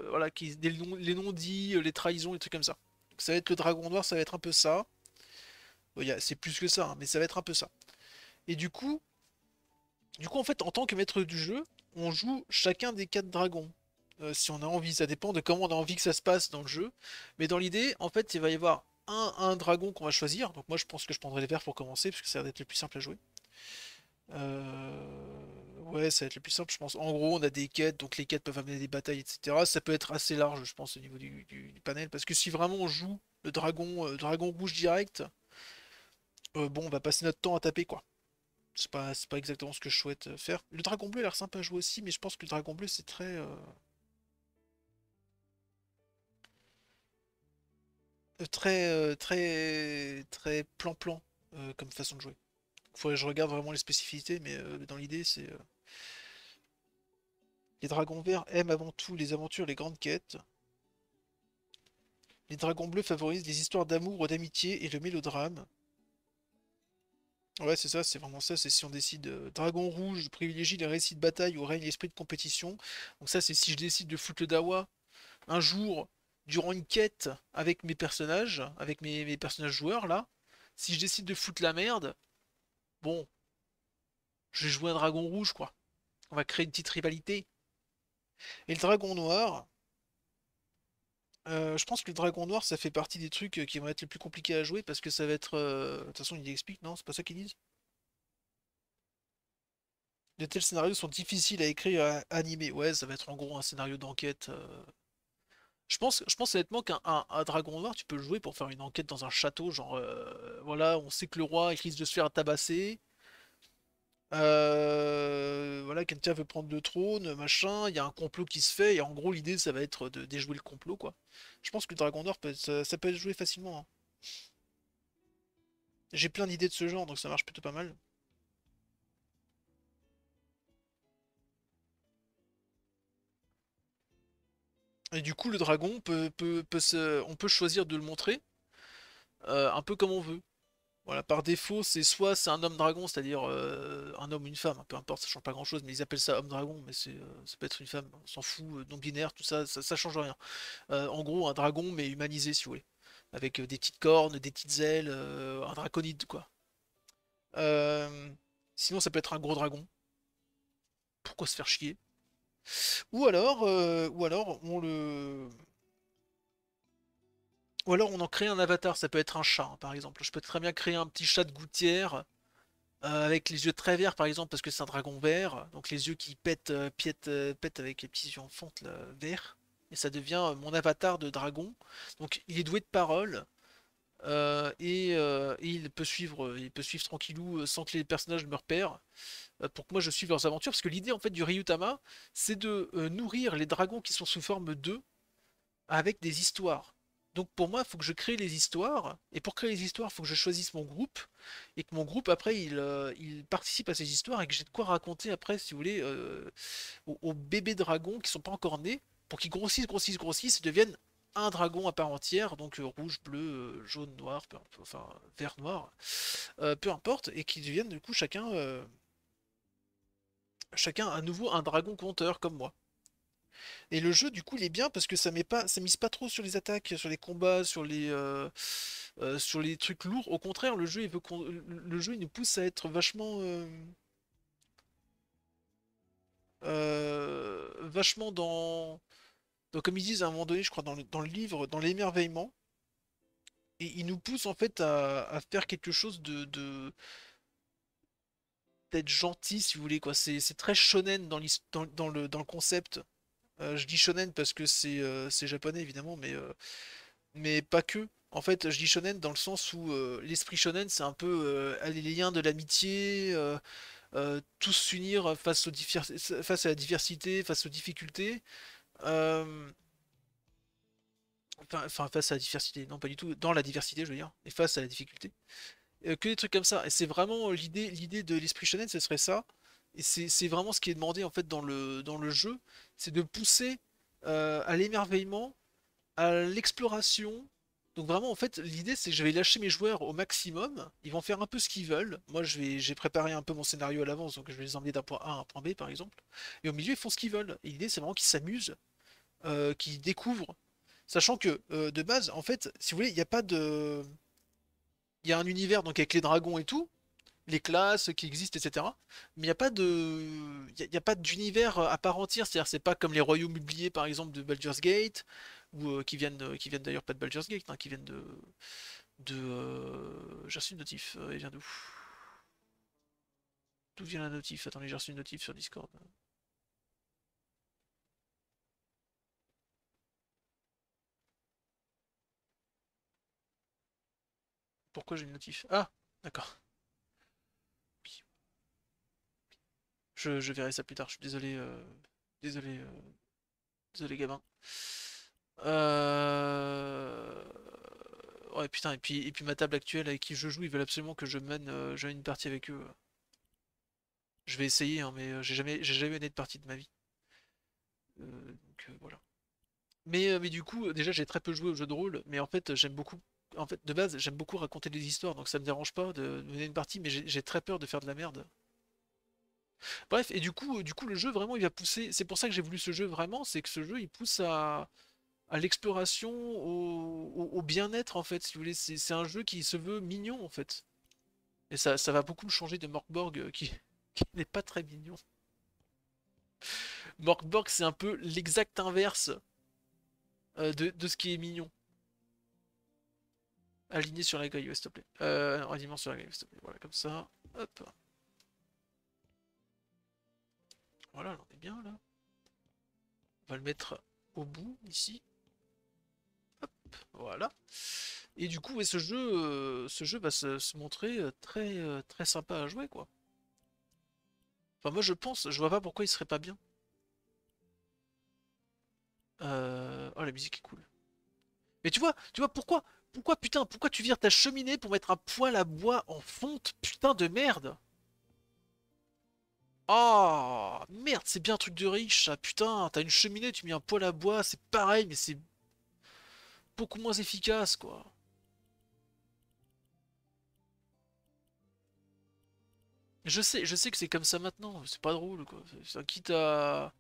voilà, qui, les non-dits, les trahisons, les trucs comme ça. ça va être le dragon noir, ça va être un peu ça. c'est plus que ça, hein, mais ça va être un peu ça. Et du coup, du coup, en fait, en tant que maître du jeu, on joue chacun des quatre dragons. si on a envie, ça dépend de comment on a envie que ça se passe dans le jeu. Mais dans l'idée, en fait, il va y avoir un, dragon qu'on va choisir. Donc moi je pense que je prendrai les verts pour commencer, parce que ça va être le plus simple à jouer. Euh, ouais, ça va être le plus simple, je pense. En gros, on a des quêtes, donc les quêtes peuvent amener des batailles, etc. Ça peut être assez large, je pense, au niveau du, panel. Parce que si vraiment on joue le dragon, euh, dragon rouge direct, euh, bon, on va passer notre temps à taper, quoi. C'est pas, pas exactement ce que je souhaite faire. Le dragon bleu a l'air sympa à jouer aussi, mais je pense que le dragon bleu, c'est très... Euh, très euh, très très plan-plan euh, comme façon de jouer. Il faudrait que je regarde vraiment les spécificités, mais dans l'idée, c'est. Les dragons verts aiment avant tout les aventures, les grandes quêtes. Les dragons bleus favorisent les histoires d'amour d'amitié et le mélodrame. Ouais, c'est ça, c'est vraiment ça. C'est si on décide. Dragon rouge privilégie les récits de bataille ou règne l'esprit de compétition. Donc, ça, c'est si je décide de foutre le Dawa. Un jour, durant une quête avec mes personnages, avec mes, personnages joueurs là, si je décide de foutre la merde, bon, je vais jouer un dragon rouge quoi. On va créer une petite rivalité. Et le dragon noir, euh, je pense que le dragon noir ça fait partie des trucs qui vont être les plus compliqués à jouer parce que ça va être. Euh, de toute façon, ils expliquent, non C'est pas ça qu'ils disent de tels scénarios sont difficiles à écrire à animer. Ouais, ça va être en gros un scénario d'enquête. Euh, je pense, je pense honnêtement qu'un dragon noir, tu peux le jouer pour faire une enquête dans un château, genre euh, voilà, on sait que le roi risque de se faire tabasser. Euh, voilà, Kentia veut prendre le trône, machin, il y a un complot qui se fait, et en gros l'idée ça va être de déjouer le complot quoi. Je pense que le dragon noir ça, peut être joué facilement. Hein. J'ai plein d'idées de ce genre, donc ça marche plutôt pas mal. Et du coup, le dragon peut, peut, peut on peut choisir de le montrer euh, un peu comme on veut. Voilà, par défaut, c'est soit c'est un homme dragon, c'est-à-dire euh, un homme ou une femme, peu importe, ça change pas grand-chose, mais ils appellent ça homme dragon, mais euh, ça peut être une femme, on s'en fout, non binaire, tout ça, ça, ça change rien. en gros, un dragon mais humanisé, si vous voulez, avec des petites cornes, des petites ailes, un draconide quoi. sinon, ça peut être un gros dragon. Pourquoi se faire chier ou alors, euh, ou alors on le. alors on en crée un avatar, ça peut être un chat hein, par exemple. Je peux très bien créer un petit chat de gouttière euh, avec les yeux très verts par exemple parce que c'est un dragon vert, donc les yeux qui pètent, euh, pètent avec les petits yeux en fonte verts. Et ça devient mon avatar de dragon. Donc il est doué de parole, euh, euh, et, il peut suivre, euh, il peut suivre tranquillou sans que les personnages me repèrent, pour que moi je suive leurs aventures, parce que l'idée en fait du Ryutama, c'est de nourrir les dragons qui sont sous forme d'eux, avec des histoires. Donc pour moi, il faut que je crée les histoires, et pour créer les histoires, il faut que je choisisse mon groupe, et que mon groupe après il, participe à ces histoires, et que j'ai de quoi raconter après, si vous voulez, aux, aux bébés dragons qui sont pas encore nés, pour qu'ils grossissent, grossissent, grossissent, et deviennent un dragon à part entière, donc euh, rouge, bleu, euh, jaune, noir, enfin vert, noir, euh, peu importe, et qui deviennent du coup chacun, chacun à nouveau un dragon compteur comme moi. Et le jeu, du coup, il est bien parce que ça met pas, ça mise pas trop sur les attaques, sur les combats, sur les, sur les trucs lourds. Au contraire, le jeu, il veut le jeu, il nous pousse à être vachement, vachement dans, donc comme ils disent à un moment donné, je crois, dans le, livre, dans l'émerveillement, et ils nous poussent en fait à, faire quelque chose de... d'être gentil si vous voulez quoi c'est très shonen dans, le, dans le concept euh, je dis shonen parce que c'est euh, japonais évidemment mais euh, mais pas que en fait, je dis shonen dans le sens où l'esprit shonen, c'est un peu aller les liens de l'amitié, tous s'unir face, face, à la diversité, face aux difficultés, euh, enfin, face à la diversité, non pas du tout, dans la diversité, je veux dire, et face à la difficulté. Euh, que des trucs comme ça. Et c'est vraiment l'idée, l'idée de l'esprit shonen, ce serait ça. Et c'est vraiment ce qui est demandé en fait dans le, dans le jeu, c'est de pousser euh, à l'émerveillement, à l'exploration, donc vraiment, en fait, l'idée, c'est que je vais lâcher mes joueurs au maximum. Ils vont faire un peu ce qu'ils veulent. Moi, j'ai préparé un peu mon scénario à l'avance, donc je vais les emmener d'un point A à un point B, par exemple. Et au milieu, ils font ce qu'ils veulent. et L'idée, c'est vraiment qu'ils s'amusent, euh, qu'ils découvrent. Sachant que, euh, de base, en fait, si vous voulez, il n'y a pas de... Il y a un univers, donc avec les dragons et tout, les classes qui existent, etc. Mais il n'y a pas de, il a, pas d'univers à part entière. C'est-à-dire, c'est pas comme les royaumes oubliés, par exemple, de Baldur's Gate ou euh, qui viennent, euh, qui viennent d'ailleurs pas de Baldur's Gate, hein, qui viennent de. de euh, j'ai reçu une notif, elle vient d'où D'où vient la notif Attendez, j'ai reçu une notif sur Discord. Pourquoi j'ai une notif Ah, d'accord. Je, je, verrai ça plus tard, je suis désolé. désolé. désolé, gamin. Euh... Ouais putain et puis et puis ma table actuelle avec qui je joue ils veulent absolument que je mène euh, une partie avec eux. Je vais essayer hein, mais euh, j'ai jamais j'ai jamais mené de partie de ma vie. Euh, donc voilà. Mais, mais du coup déjà j'ai très peu joué au jeu de rôle mais en fait j'aime beaucoup en fait de base j'aime beaucoup raconter des histoires donc ça me dérange pas de mener une partie mais j'ai très peur de faire de la merde. Bref et du coup du coup le jeu vraiment il va pousser c'est pour ça que j'ai voulu ce jeu vraiment c'est que ce jeu il pousse à à l'exploration, au, bien-être en fait, si vous voulez. C'est un jeu qui se veut mignon en fait. Et ça, ça va beaucoup me changer de Morkborg euh, qui, n'est pas très mignon. Morkborg c'est un peu l'exact inverse euh, de, ce qui est mignon. Aligné sur la grille, s'il te plaît. Euh, sur la grille, s'il te plaît. Voilà, comme ça. Hop. Voilà, on est bien là. On va le mettre au bout ici. Voilà. Et du coup, ce jeu, euh, ce jeu va se, montrer euh, très, euh, très sympa à jouer, quoi. Enfin, moi, je pense, je vois pas pourquoi il serait pas bien. Oh, la musique est cool. Mais tu vois, tu vois, pourquoi, pourquoi, putain, pourquoi tu vires ta cheminée pour mettre un poêle à bois en fonte, putain de merde Oh, merde, c'est bien un truc de riche, ça, putain, t'as une cheminée, tu mets un poêle à bois, c'est pareil, mais c'est beaucoup moins efficace, quoi. Je sais, je sais que c'est comme ça maintenant, c'est pas drôle, quoi. Ça quitte à...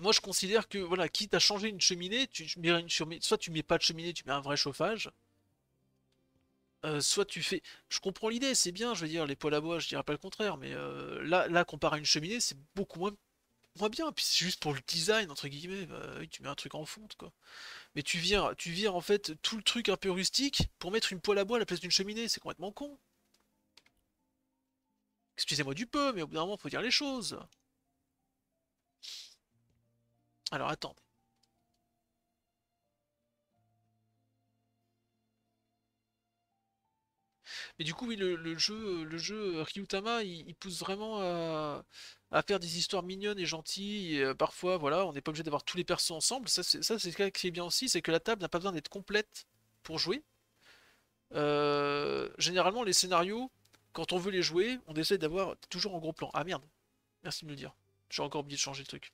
Moi, je considère que, voilà, quitte à changer une cheminée, tu mets une cheminée... soit tu mets pas de cheminée, tu mets un vrai chauffage, euh, soit tu fais. Je comprends l'idée, c'est bien, je veux dire, les poêles à bois, je dirais pas le contraire, mais euh, là, là, comparé à une cheminée, c'est beaucoup moins bien. Puis c'est juste pour le design, entre guillemets. Bah, oui, tu mets un truc en fonte, quoi. Mais tu vires, tu vires en fait tout le truc un peu rustique pour mettre une poêle à bois à la place d'une cheminée. C'est complètement con. Excusez-moi du peu, mais au bout d'un moment, faut dire les choses. Alors attendez. Et du coup, oui, le, jeu, le jeu Ryutama, euh, il, pousse vraiment à, faire des histoires mignonnes et gentilles. Euh, parfois, voilà, on n'est pas obligé d'avoir tous les persos ensemble. Ça, c'est ça, ce qui est bien aussi, c'est que la table n'a pas besoin d'être complète pour jouer. Euh, généralement, les scénarios, quand on veut les jouer, on essaie d'avoir toujours en gros plan. Ah merde, merci de me le dire. J'ai encore oublié de changer le truc.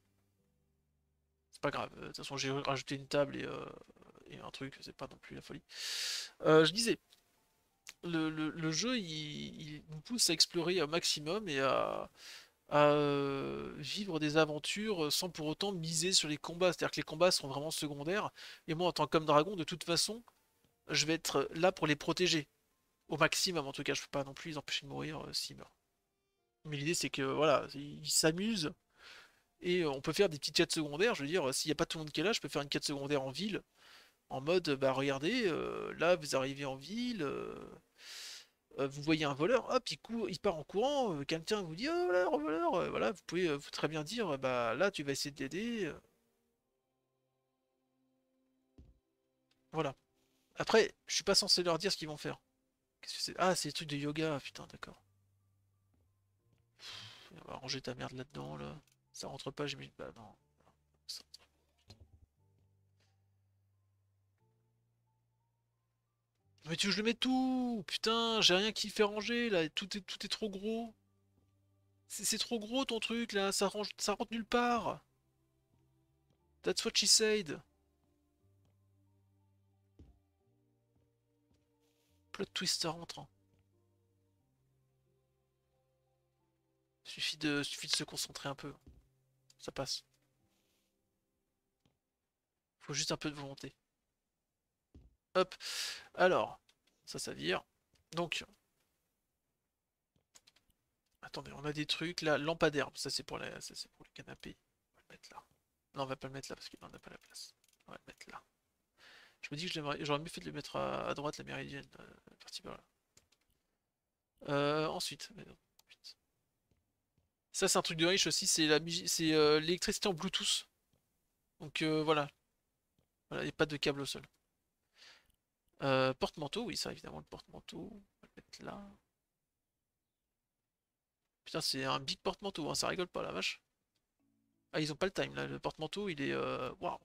C'est pas grave. De toute façon, j'ai rajouté une table et, un truc. C'est pas non plus la folie. je disais, le, jeu, il, nous pousse à explorer au maximum et à, euh, vivre des aventures sans pour autant miser sur les combats. C'est-à-dire que les combats sont vraiment secondaires. Et moi, en tant qu'homme dragon, de toute façon, je vais être là pour les protéger. Au maximum, en tout cas, je peux pas non plus les empêcher de mourir euh, s'ils meurent. Mais l'idée, c'est que voilà, ils s'amusent. Et on peut faire des petites quêtes secondaires. Je veux dire, s'il n'y a pas tout le monde qui est là, je peux faire une quête secondaire en ville. En mode, bah regardez, euh, là vous arrivez en ville, euh, vous voyez un voleur, hop, il, court, il part en courant, euh, quelqu'un vous dit oh, voleur, oh, voleur, euh, voilà, vous pouvez très bien dire bah là tu vas essayer de l'aider. Voilà. Après, je suis pas censé leur dire ce qu'ils vont faire. Qu'est-ce que c'est Ah, c'est des trucs de yoga, putain, d'accord. On va ranger ta merde là-dedans, là. Ça rentre pas, j'ai mis. Bah non. Mais tu veux je le mets tout Putain, j'ai rien qui fait ranger là, tout est, tout est trop gros. C'est trop gros ton truc là, ça, range, ça rentre nulle part. That's what she said. Plot twister rentrant. Suffit de, suffit de se concentrer un peu. Ça passe. Faut juste un peu de volonté. Hop. Alors, ça, ça vire. Donc, attendez, on a des trucs. Là, lampadaire, ça c'est pour, la, pour le canapé. On va le mettre là. Non, on va pas le mettre là parce qu'il n'en a pas la place. On va le mettre là. Je me dis que j'aurais mieux fait de le mettre à, droite, la méridienne, euh, là. Euh, ensuite, ça c'est un truc de riche aussi, c'est euh, l'électricité en Bluetooth. Donc voilà, voilà, a pas de câble au sol. Euh, porte-manteau, oui, ça évidemment le porte-manteau. On va mettre là. Putain, c'est un big porte-manteau, hein, ça rigole pas la vache. Ah, ils ont pas le time là, le porte-manteau il est. Euh, waouh!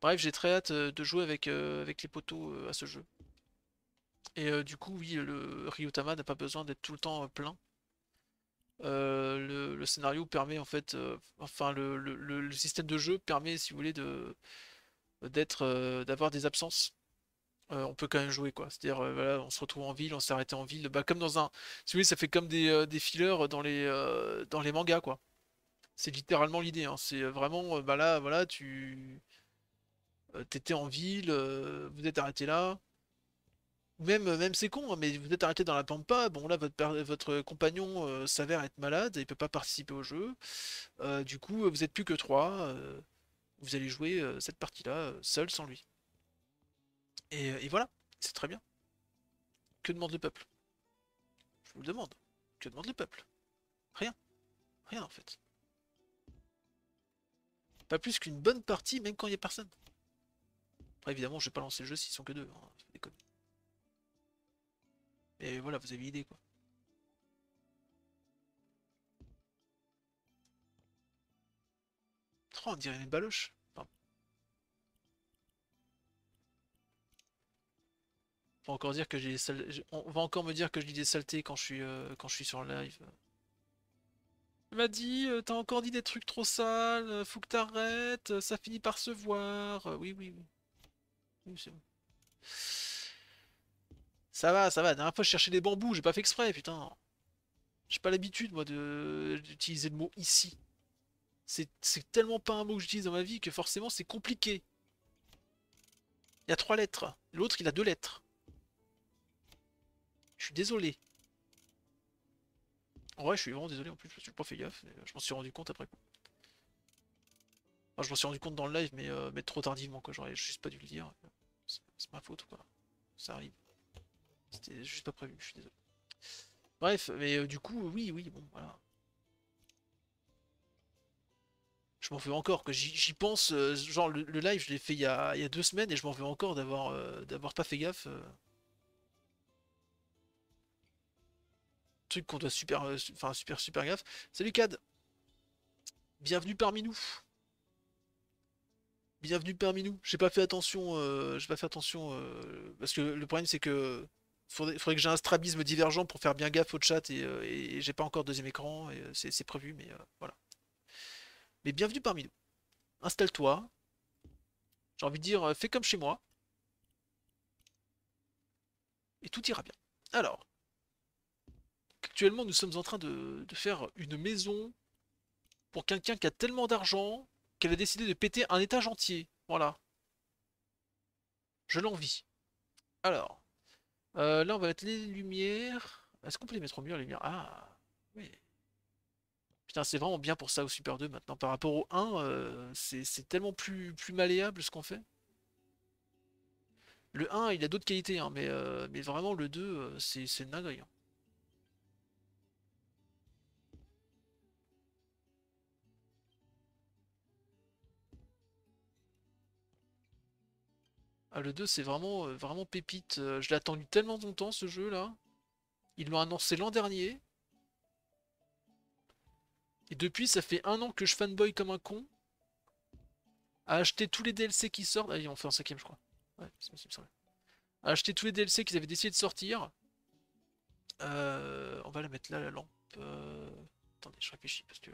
Bref, j'ai très hâte euh, de jouer avec, avec les poteaux à ce jeu. Et du coup, oui, le Ryutama n'a pas besoin d'être tout le temps plein. Le, scénario permet en fait, enfin le, système de jeu permet, si vous voulez, de, d'être euh, d'avoir des absences. Euh, on peut quand même jouer quoi. C'est-à-dire euh, voilà, on se retrouve en ville, on s'est arrêté en ville, bah comme dans un. Si ça fait comme des, fillers dans les dans les mangas quoi. C'est littéralement l'idée. Hein. C'est vraiment bah là voilà tu t'étais en ville, vous êtes arrêté là. Même, même c'est con, hein, mais vous êtes arrêté dans la pampa, bon là votre, votre compagnon s'avère être malade, il peut pas participer au jeu. du coup vous êtes plus que trois vous allez jouer euh, cette partie-là euh, seul, sans lui. Euh, et, voilà, c'est très bien. Que demande le peuple Je vous le demande. Que demande le peuple Rien. Rien en fait. Pas plus qu'une bonne partie, même quand il n'y a personne. évidemment, je vais pas lancer le jeu s'ils sont que deux. et hein, voilà, vous avez idée quoi. Oh, on dirait une baloche. encore dire que j'ai On va encore me dire que je dis des saletés quand je suis, euh, quand je suis sur le live. Il m'a dit, euh, t'as encore dit des trucs trop sales, euh, faut que t'arrêtes, ça finit par se voir. oui, oui, oui. Ça va, ça va. dernière fois, je cherchais des bambous, j'ai pas fait exprès, putain. J'ai pas l'habitude, moi, d'utiliser le mot ici. C'est tellement pas un mot que j'utilise dans ma vie que forcément, c'est compliqué. Il y a trois lettres. L'autre, il a deux lettres. Je suis désolé. Ouais, je suis vraiment désolé en plus, je suis pas fait gaffe. Euh, je m'en suis rendu compte après coup. je m'en suis rendu compte dans le live, mais, euh, mais trop tardivement, quoi. J'aurais juste pas dû le dire. C'est ma faute, quoi. Ça arrive. C'était juste pas prévu, je suis désolé. Bref, mais euh, du coup, oui, oui, bon, voilà. Je m'en veux encore, que j'y pense, genre le, live, je l'ai fait il y, a, deux semaines et je m'en veux encore d'avoir d'avoir pas fait gaffe. truc qu'on doit super, euh, enfin super, super gaffe. Salut Cad, bienvenue parmi nous. Bienvenue parmi nous. J'ai pas fait attention, euh, j'ai pas fait attention euh, parce que le problème c'est que faudrait, faudrait que j'ai un strabisme divergent pour faire bien gaffe au chat et, j'ai pas encore deuxième écran et c'est prévu, mais voilà. Mais bienvenue parmi nous. Installe-toi. J'ai envie de dire, fais comme chez moi. Et tout ira bien. Alors, Actuellement, nous sommes en train de, faire une maison pour quelqu'un qui a tellement d'argent qu'elle a décidé de péter un étage entier. Voilà. Je l'envie. Alors, euh, là, on va mettre les lumières. Est-ce qu'on peut les mettre au mur, les lumières Ah, oui. Putain, c'est vraiment bien pour ça au Super 2 maintenant. Par rapport au 1, euh, c'est tellement plus, plus malléable ce qu'on fait. Le 1, il a d'autres qualités, hein, euh, mais, vraiment, le 2, c'est une Ah, le 2, c'est vraiment, euh, vraiment pépite. Euh, je l'ai attendu tellement longtemps, ce jeu-là. Ils l'ont annoncé l'an dernier. Et depuis, ça fait un an que je fanboy comme un con. À acheter tous les DLC qui sortent. Ah, on fait un cinquième, je crois. Ouais, c'est acheter tous les DLC qu'ils avaient décidé de sortir. Euh, on va la mettre là, la lampe. Attendez, je réfléchis parce que.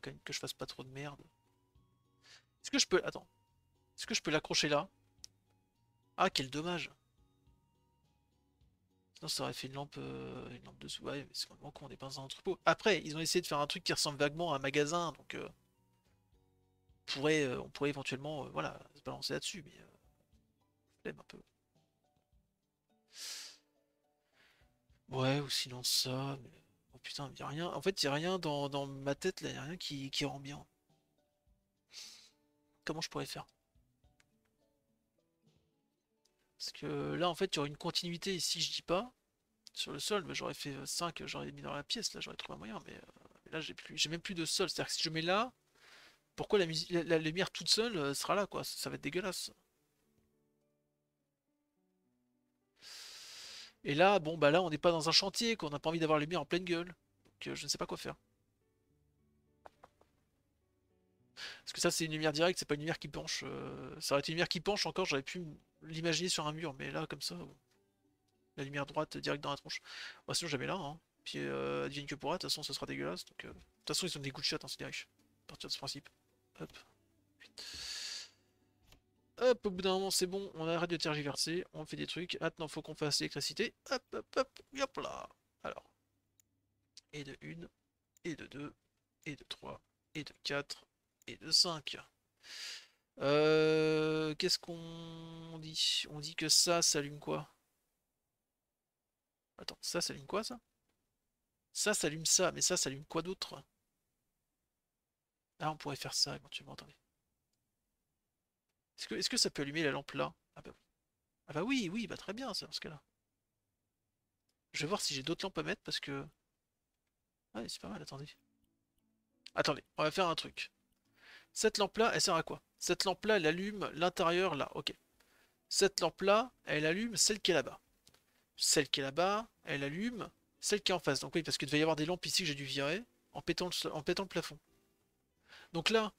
que je fasse pas trop de merde. Est-ce que je peux. Attends. Est-ce que je peux l'accrocher là ah, quel dommage Sinon, ça aurait fait une lampe, euh, une lampe de mais c'est vraiment con, on n'est pas dans un entrepôt. Après, ils ont essayé de faire un truc qui ressemble vaguement à un magasin, donc euh, on, pourrait, euh, on pourrait éventuellement voilà, se balancer là-dessus, mais un peu. Ouais, ou sinon ça, Oh putain, y a rien. En fait, il n'y a rien dans, ma tête, là, y a rien qui, qui rend bien. Comment je pourrais faire parce que là, en fait, il y aurait une continuité ici, je dis pas. Sur le sol, mais bah, j'aurais fait 5, euh, euh, j'aurais mis dans la pièce, là, j'aurais trouvé un moyen, mais, euh, là, j'ai plus, même plus de sol. C'est-à-dire que si je mets là, pourquoi la, lumière toute seule sera là, quoi ça, va être dégueulasse. Et là, bon, bah là, on n'est pas dans un chantier, qu'on n'a pas envie d'avoir la lumière en pleine gueule. Donc, je ne sais pas quoi faire. Parce que ça, c'est une lumière directe, c'est pas une lumière qui penche. Euh, ça aurait été une lumière qui penche encore, j'aurais pu l'imaginer sur un mur, mais là, comme ça, la lumière droite directe dans la tronche. sinon, jamais là. Hein. Puis, euh, que pourra, de toute façon, ça sera dégueulasse. Donc, euh, de toute façon, ils sont des coups de chat, hein, c'est À partir de ce principe. Hop. Hop, au bout d'un moment, c'est bon, on arrête de tergiverser, on fait des trucs. Maintenant, faut qu'on fasse l'électricité. Hop, hop, hop, hop là. Alors. Et de 1, et de 2, et de 3, et de 4, et de 5. Euh, qu'est-ce qu'on dit On dit que ça s'allume quoi Attends, ça s'allume quoi ça Ça s'allume ça, mais ça s'allume quoi d'autre Ah, on pourrait faire ça éventuellement, attendez. Est-ce que, est que, ça peut allumer la lampe là Ah bah oui. Ah bah oui, bah très bien c'est dans ce cas-là. Je vais voir si j'ai d'autres lampes à mettre parce que... Ah, c'est pas mal, attendez. Attendez, on va faire un truc. Cette lampe-là, elle sert à quoi Cette lampe-là, elle allume l'intérieur là, ok. Cette lampe-là, elle allume celle qui est là-bas. Celle qui est là-bas, elle allume celle qui est en face. Donc oui, parce qu'il devait y avoir des lampes ici que j'ai dû virer en pétant le, plafond. Donc là,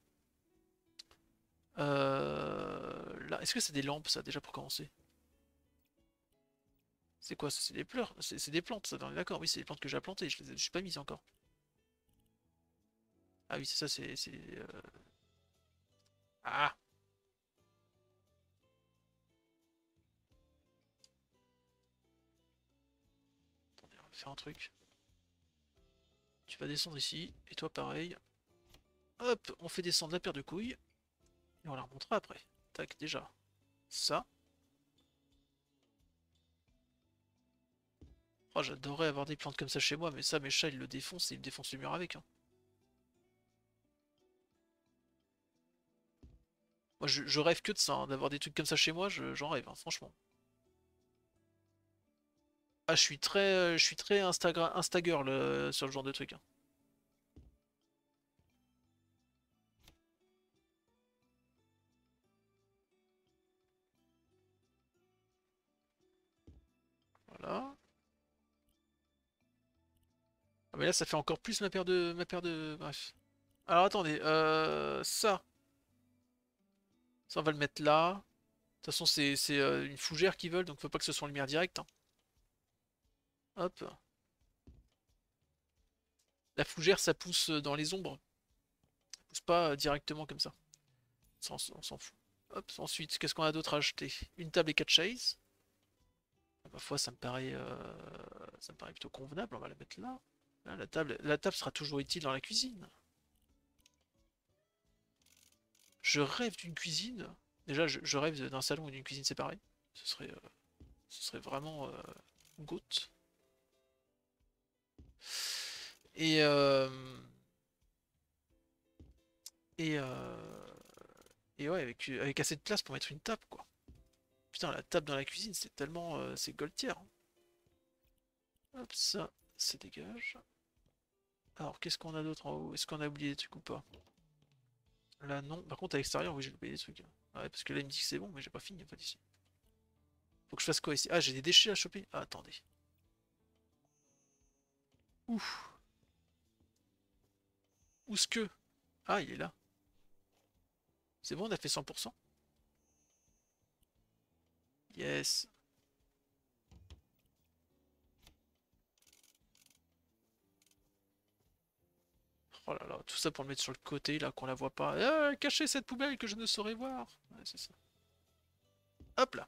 euh, là est-ce que c'est des lampes ça déjà pour commencer C'est quoi C'est des pleurs C'est des plantes ça, d'accord, oui c'est des plantes que j'ai plantées, je les ai, pas mises encore. Ah oui, c'est ça, c'est... Euh, ah on va faire un truc. Tu vas descendre ici, et toi pareil. Hop, on fait descendre la paire de couilles. Et on la remontera après. Tac, déjà. Ça. Oh, j'adorais avoir des plantes comme ça chez moi, mais ça, mes chats, ils le défoncent et ils défoncent le mur avec. Hein. Moi, je, rêve que de ça, hein, d'avoir des trucs comme ça chez moi, j'en rêve, hein, franchement. Ah, je suis très, euh, je suis très Instagirl euh, sur le genre de truc. Hein. Voilà. Ah, mais là, ça fait encore plus ma paire de, ma paire de, bref. Alors attendez, euh, ça. Ça, on va le mettre là. De toute façon, c'est euh, une fougère qu'ils veulent, donc faut pas que ce soit en lumière directe. Hein. Hop. La fougère, ça pousse euh, dans les ombres. Ça pousse pas euh, directement comme ça. On s'en fout. Hop, ensuite, qu'est-ce qu'on a d'autre à acheter Une table et quatre chaises. Ah, ma foi, ça me paraît, ça me paraît plutôt convenable. On va la mettre là. là la, table, la table sera toujours utile dans la cuisine. Je rêve d'une cuisine. Déjà, je, rêve d'un salon ou d'une cuisine séparée. Ce serait, euh, ce serait vraiment euh, goutte. Et, euh, et, et ouais, avec, avec assez de place pour mettre une table, quoi. Putain, la table dans la cuisine, c'est tellement... c'est goldtière. Hein. Hop, ça, ça dégage. Alors, qu'est-ce qu'on a d'autre en haut Est-ce qu'on a oublié des trucs ou pas Là, non. Par contre, à l'extérieur, oui, j'ai loupé des trucs. Ah ouais, parce que là, il me dit que c'est bon, mais j'ai pas fini, en pas ici. Faut que je fasse quoi ici Ah, j'ai des déchets à choper Ah, attendez. Ouf. Où ce que Ah, il est là. C'est bon, on a fait 100% Yes. Oh là là, tout ça pour le mettre sur le côté, là, qu'on la voit pas. Eh, cacher cette poubelle que je ne saurais voir Ouais, c'est ça. Hop là.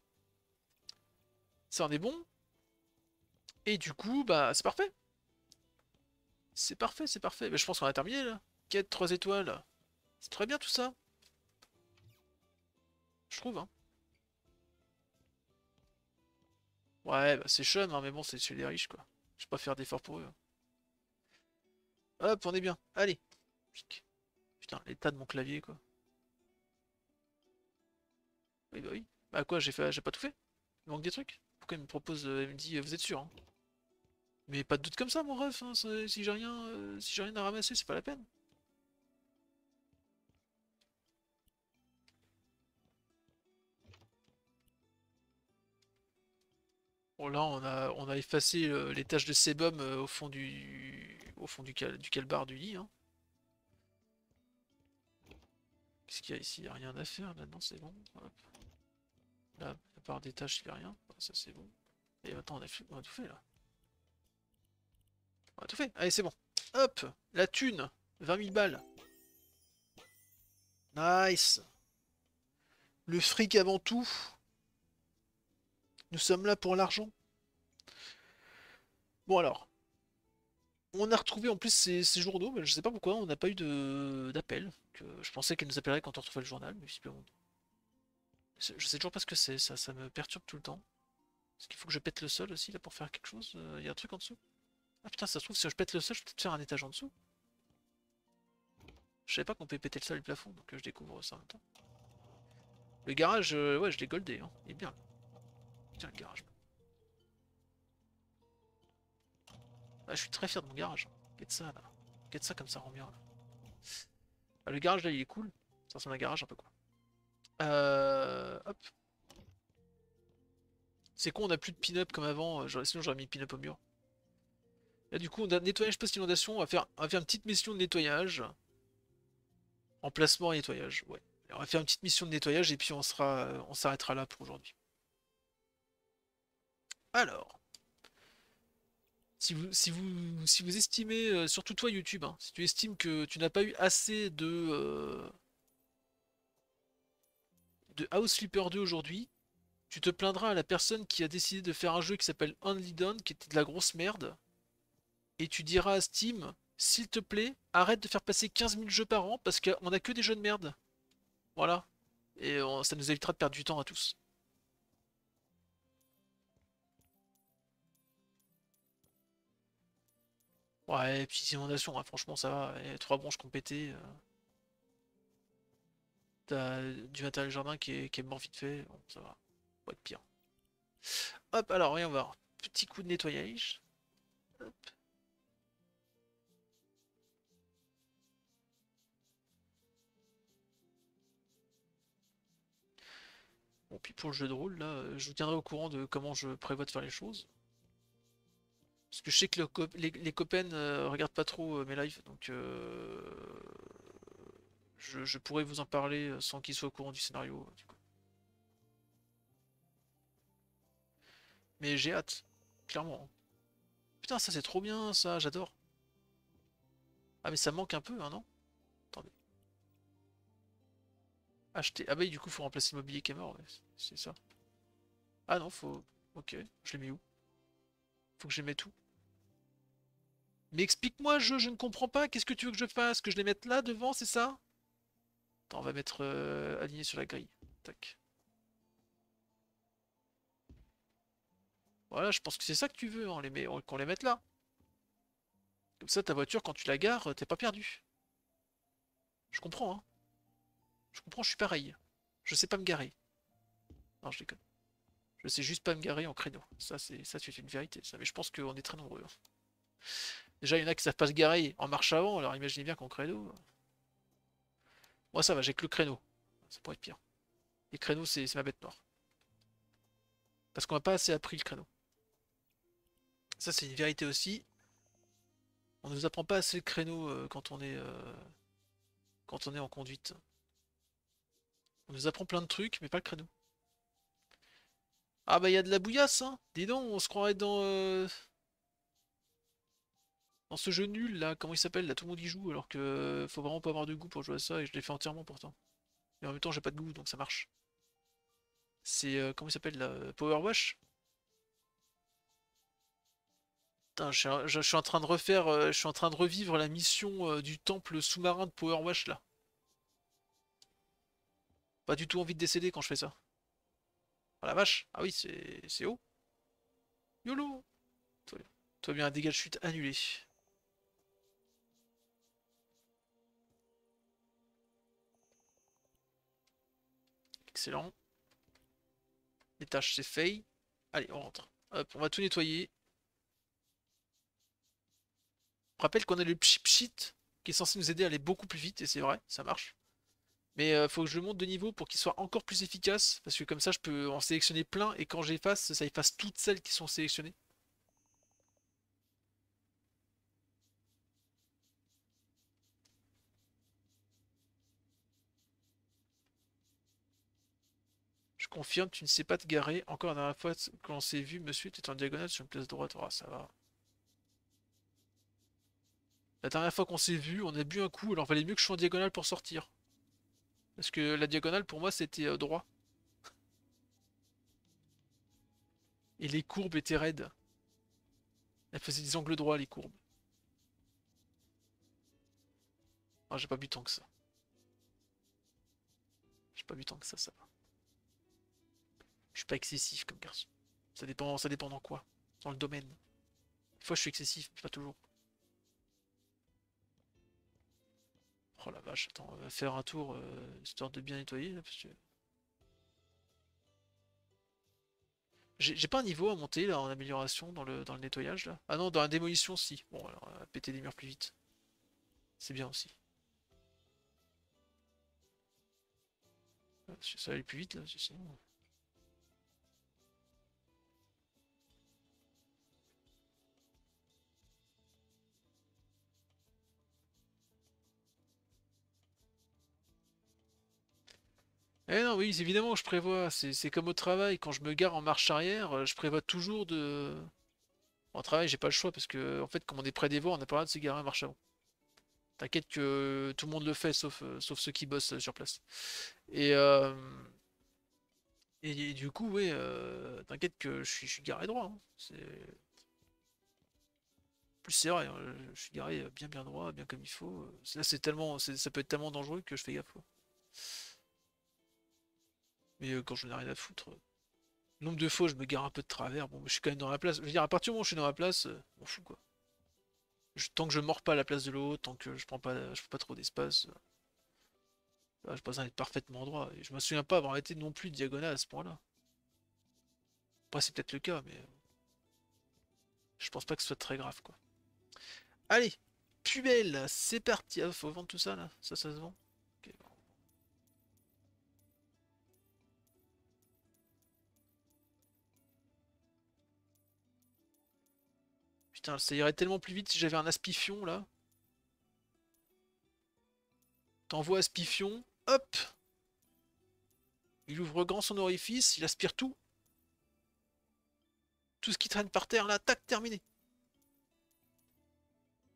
Ça en est bon. Et du coup, bah, c'est parfait. C'est parfait, c'est parfait. Mais je pense qu'on a terminé, là. Quête 3 étoiles. C'est très bien, tout ça. Je trouve, hein. Ouais, bah, c'est chum, hein, mais bon, c'est chez les riches, quoi. Je vais pas faire d'efforts pour eux. Hein. Hop, on est bien. Allez. Putain, l'état de mon clavier, quoi. Oui, bah oui. Bah quoi, j'ai fait... pas tout fait Il manque des trucs Pourquoi il me propose... Euh, il me dit, euh, vous êtes sûr, hein Mais pas de doute comme ça, mon ref, hein. si j'ai rien, euh, si si rien à ramasser, c'est pas la peine. là, on a, on a effacé euh, les taches de sébum euh, au fond du, au fond du, cal, du calbar du lit. Hein. Qu'est-ce qu'il y a ici Il n'y a rien à faire là-dedans, c'est bon. Là, à part des taches, il n'y a rien. Ça, c'est bon. Et attends, on a tout fait là. On a tout fait. Allez, c'est bon. Hop La thune 20 000 balles. Nice Le fric avant tout. Nous sommes là pour l'argent. Bon alors. On a retrouvé en plus ces, journaux, mais je sais pas pourquoi, on n'a pas eu d'appel. Je pensais qu'elle nous appellerait quand on retrouvait le journal, mais bon. Je sais toujours pas ce que c'est, ça, ça me perturbe tout le temps. Est-ce qu'il faut que je pète le sol aussi là pour faire quelque chose euh, Il y a un truc en dessous Ah putain, ça se trouve, si je pète le sol, je vais peut-être faire un étage en dessous. Je savais pas qu'on peut péter le sol et le plafond, donc euh, je découvre ça en même Le garage, euh, ouais, je l'ai goldé, hein. il est bien garage. Ah, je suis très fier de mon garage. Qu'est-ce ça là Qu'est-ce ça comme ça rend bien là ah, Le garage là il est cool. Ça ressemble à un garage un peu quoi. Euh, hop. C'est con, on a plus de pin-up comme avant. Euh, sinon j'aurais mis pin-up au mur. Là du coup on a nettoyage post-inondation. On, va faire, on faire une petite mission de nettoyage. Emplacement et nettoyage, ouais. on va faire une petite mission de nettoyage et puis on sera, euh, on s'arrêtera là pour aujourd'hui. Alors, si vous, si vous, si vous estimez, euh, surtout toi YouTube, hein, si tu estimes que tu n'as pas eu assez de, euh, de House Flipper 2 aujourd'hui, tu te plaindras à la personne qui a décidé de faire un jeu qui s'appelle Only Done, qui était de la grosse merde, et tu diras à Steam, s'il te plaît, arrête de faire passer 15 000 jeux par an parce qu'on a que des jeux de merde. Voilà. Et ça nous évitera de perdre du temps à tous. Ouais, et inondation, franchement ça va, et trois branches compétées. Euh. T'as euh, du matériel jardin qui est, mort vite fait, bon, ça va, pas de pire. Hop, alors, voyons voir. Petit coup de nettoyage. Bon, puis pour le jeu de rôle, là, euh, je vous tiendrai au courant de comment je prévois de faire les choses. Parce que je sais que les, copains ne euh, regardent pas trop euh, mes lives, donc euh, je, pourrais vous en parler sans qu'ils soient au courant du scénario. Mais j'ai hâte, clairement. Putain, ça c'est trop bien, ça, j'adore. Ah mais ça manque un peu, hein, non Attendez. Acheter. Ah bah du coup faut remplacer le mobilier qui est mort, c'est ça. Ah non, faut... Ok, je l'ai mis où faut que je mette tout. Mais explique-moi, je ne comprends pas. Qu'est-ce que tu veux que je fasse Que je les mette là, devant, c'est ça Attends, on va mettre euh, aligné sur la grille. Tac. Voilà, je pense que c'est ça que tu veux, qu'on hein, les, euh, qu'on les mette là. Comme ça, ta voiture, quand tu la gares, euh, t'es pas perdu. Je comprends, hein. Je comprends, je suis pareil. Je sais pas me garer. Non, je déconne. Je sais juste pas me garer en créneau. Ça, c'est ça c'est une vérité. Mais je pense qu'on est très nombreux. Hein. Déjà, il y en a qui savent pas se garer en marche avant, alors imaginez bien qu'en créneau. Euh, moi, ça va, j'ai que le créneau. Ça pourrait être pire. Les créneaux, c'est ma bête noire. Parce qu'on n'a pas assez appris le créneau. Ça, c'est une vérité aussi. On ne nous apprend pas assez le créneau euh, quand on est euh, quand on est en conduite. On nous apprend plein de trucs, mais pas le créneau. Ah bah il de la bouillasse, hein Dis donc, on se croirait dans... Euh, dans ce jeu nul, là, comment il s'appelle Là, tout le monde y joue, alors que euh, faut vraiment pas avoir de goût pour jouer à ça, et je l'ai fait entièrement pourtant. Et en même temps, j'ai pas de goût, donc ça marche. C'est... Euh, comment il s'appelle, là Power Wash Putain, je suis, en train de refaire... Euh, je suis en train de revivre la mission du temple sous-marin de Power Wash, là. Pas du tout envie de décéder quand je fais ça. Ah, la vache Ah oui, c'est haut. YOLO Toi, bien, un dégât de chute annulé. Excellent. Les tâches, c'est fait. Allez, on rentre. Hop, on va tout nettoyer. rappelle qu'on a le chip pchit qui est censé nous aider à aller beaucoup plus vite, et c'est vrai, ça marche. Mais euh, faut que je monte de niveau pour qu'il soit encore plus efficace. Parce que comme ça, je peux en sélectionner plein. Et quand j'efface, ça efface toutes celles qui sont sélectionnées. Je confirme, tu ne sais pas te garer. Encore la dernière fois, qu'on s'est vu, monsieur, tu en diagonale sur une place droite. Oh, ça va. La dernière fois qu'on s'est vu, on a bu un coup, alors il fallait mieux que je sois en diagonale pour sortir. Parce que la diagonale, pour moi, c'était euh, droit. Et les courbes étaient raides. Elles faisaient des angles droits, les courbes. Ah, j'ai pas bu tant que ça. J'ai pas bu tant que ça, ça va. Je suis pas excessif comme garçon. Ça dépend, ça dépend dans quoi Dans le domaine. Des fois, je suis excessif, pas toujours. Oh la vache, attends, on va faire un tour euh, histoire de bien nettoyer J'ai pas un niveau à monter là en amélioration dans le, dans le nettoyage là Ah non, dans la démolition si. Bon alors, péter des murs plus vite. C'est bien aussi. Euh, ça va aller plus vite là, sinon... Eh non, oui, évidemment, je prévois. C'est comme au travail, quand je me gare en marche arrière, euh, je prévois toujours de. En travail, j'ai pas le choix parce que, en fait, comme on est près des voies, on n'a pas le droit de se garer en marche avant. T'inquiète que tout le monde le fait, sauf, euh, sauf ceux qui bossent euh, sur place. Et, et, du coup, ouais, t'inquiète que je suis, garé droit. Hein. C'est plus c'est vrai, hein, je suis garé bien bien droit, bien comme il faut. Là c'est tellement, ça peut être tellement dangereux que je fais gaffe. Mais euh, quand je n'ai rien à foutre. Euh, nombre de fois, je me gare un peu de travers. Bon, je suis quand même dans la place. Je veux dire, à partir du moment où je suis dans la place, on euh, fout quoi. tant que je mords pas à la place de l'autre, tant que je prends pas, je prends pas trop d'espace, je bah, je pas besoin d'être parfaitement droit. Et je me souviens pas avoir été non plus diagonal à ce point-là. Pas c'est peut-être le cas, mais je pense pas que ce soit très grave quoi. Allez, pubelle, c'est parti. Il ah, faut vendre tout ça là, ça, ça se vend. Putain, ça irait tellement plus vite si j'avais un aspifion là. T'envoies aspifion, hop Il ouvre grand son orifice, il aspire tout. Tout ce qui traîne par terre là, tac, terminé.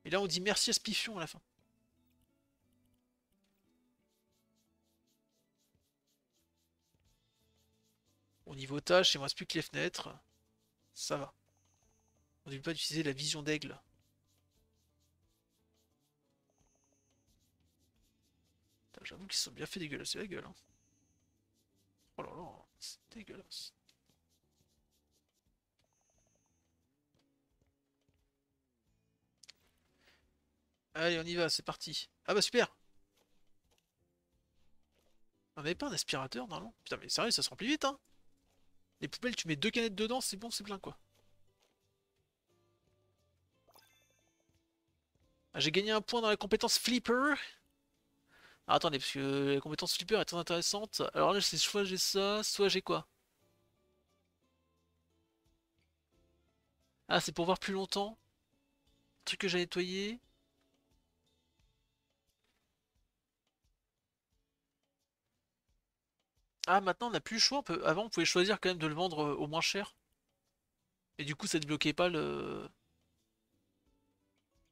Et là on dit merci aspifion à la fin. Au niveau tâche, il ne reste plus que les fenêtres. Ça va. On ne pas utiliser la vision d'aigle. J'avoue qu'ils sont bien fait dégueulasse, la gueule. Hein. Oh là là, c'est dégueulasse. Allez, on y va, c'est parti. Ah bah super On avait pas un aspirateur, non, Putain, mais sérieux, ça se remplit vite, hein Les poubelles, tu mets deux canettes dedans, c'est bon, c'est plein, quoi. J'ai gagné un point dans la compétence Flipper. Ah, attendez, parce que la compétence Flipper est très intéressante. Alors là, c'est soit j'ai ça, soit j'ai quoi Ah, c'est pour voir plus longtemps. Le truc que j'ai nettoyé. Ah, maintenant on n'a plus le choix. Avant, on pouvait choisir quand même de le vendre euh, au moins cher. Et du coup, ça ne bloquait pas le...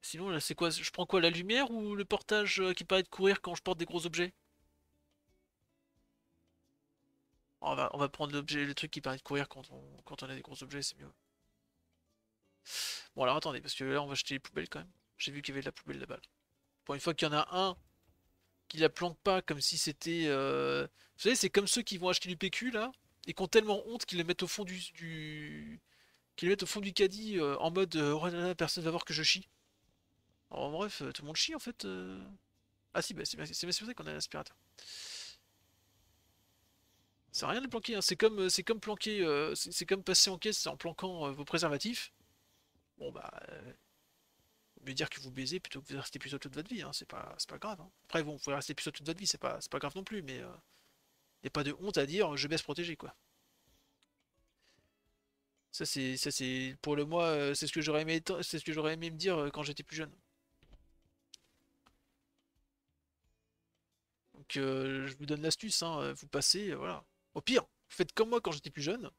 Sinon, là, c'est quoi Je prends quoi La lumière ou le portage euh, qui paraît de courir quand je porte des gros objets oh, on va, on va, prendre l'objet, le truc qui paraît de courir quand on, a des gros objets, c'est mieux. Bon, alors attendez, parce que là, on va acheter les poubelles quand même. J'ai vu qu'il y avait de la poubelle là-bas. Pour une fois qu'il y en a un qui la plante pas comme si c'était... Euh, vous savez, c'est comme ceux qui vont acheter du PQ, là, et qui ont tellement honte qu'ils le mettent au fond du... qu'ils mettent au fond du caddie euh, en mode oh personne va voir que je chie » en bref, euh, tout le monde chie en fait. Euh. Ah si, bah, c'est bien, pour ça qu'on a un aspirateur. Ça rien de planquer, hein. c'est comme, euh, c'est comme planquer, c'est comme passer en caisse en planquant vos préservatifs. Bon bah, mieux dire que vous baisez plutôt que vous restez puceau hein. hein. toute votre vie, c'est pas, pas grave. Après bon, vous pouvez rester puceau toute votre vie, c'est pas, pas grave non plus, mais il n'y a pas de honte à dire je baisse protégé quoi. Ça c'est, c'est, pour le moi, c'est ce que j'aurais aimé, c'est ce que j'aurais aimé me dire quand j'étais plus jeune. Donc euh, je vous donne l'astuce, hein, vous passez, euh, voilà. Au pire, vous faites comme moi quand j'étais plus jeune.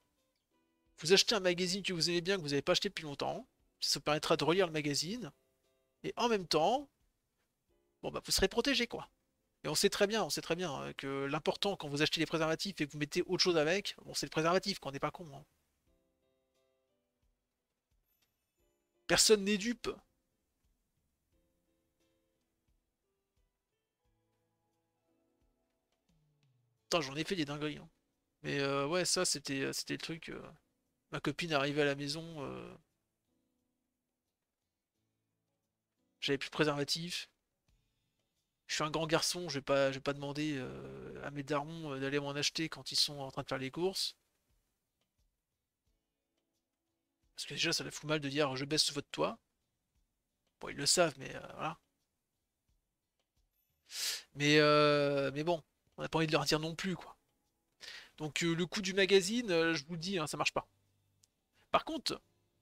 Vous achetez un magazine que vous aimez bien, que vous n'avez pas acheté depuis longtemps. Ça vous permettra de relire le magazine. Et en même temps, bon bah vous serez protégé quoi. Et on sait très bien, on sait très bien hein, que l'important quand vous achetez les préservatifs et que vous mettez autre chose avec, bon c'est le préservatif, on n'est pas con. Hein. Personne n'est dupe. j'en ai fait des dingueries. Hein. Mais euh, ouais, ça, c'était, euh, c'était le truc. Euh, ma copine arrivait à la maison. J'avais plus de préservatif. Je suis un grand garçon, je vais pas, je pas demander à mes darons d'aller m'en acheter quand ils sont en train de faire les courses. Parce que déjà, ça leur fout mal de dire je baisse votre toit. Bon, ils le savent, mais voilà. Mais, mais bon, on n'a pas envie de leur dire non plus, quoi. Donc euh, le coup du magazine, euh, je vous le dis, hein, ça marche pas. Par contre,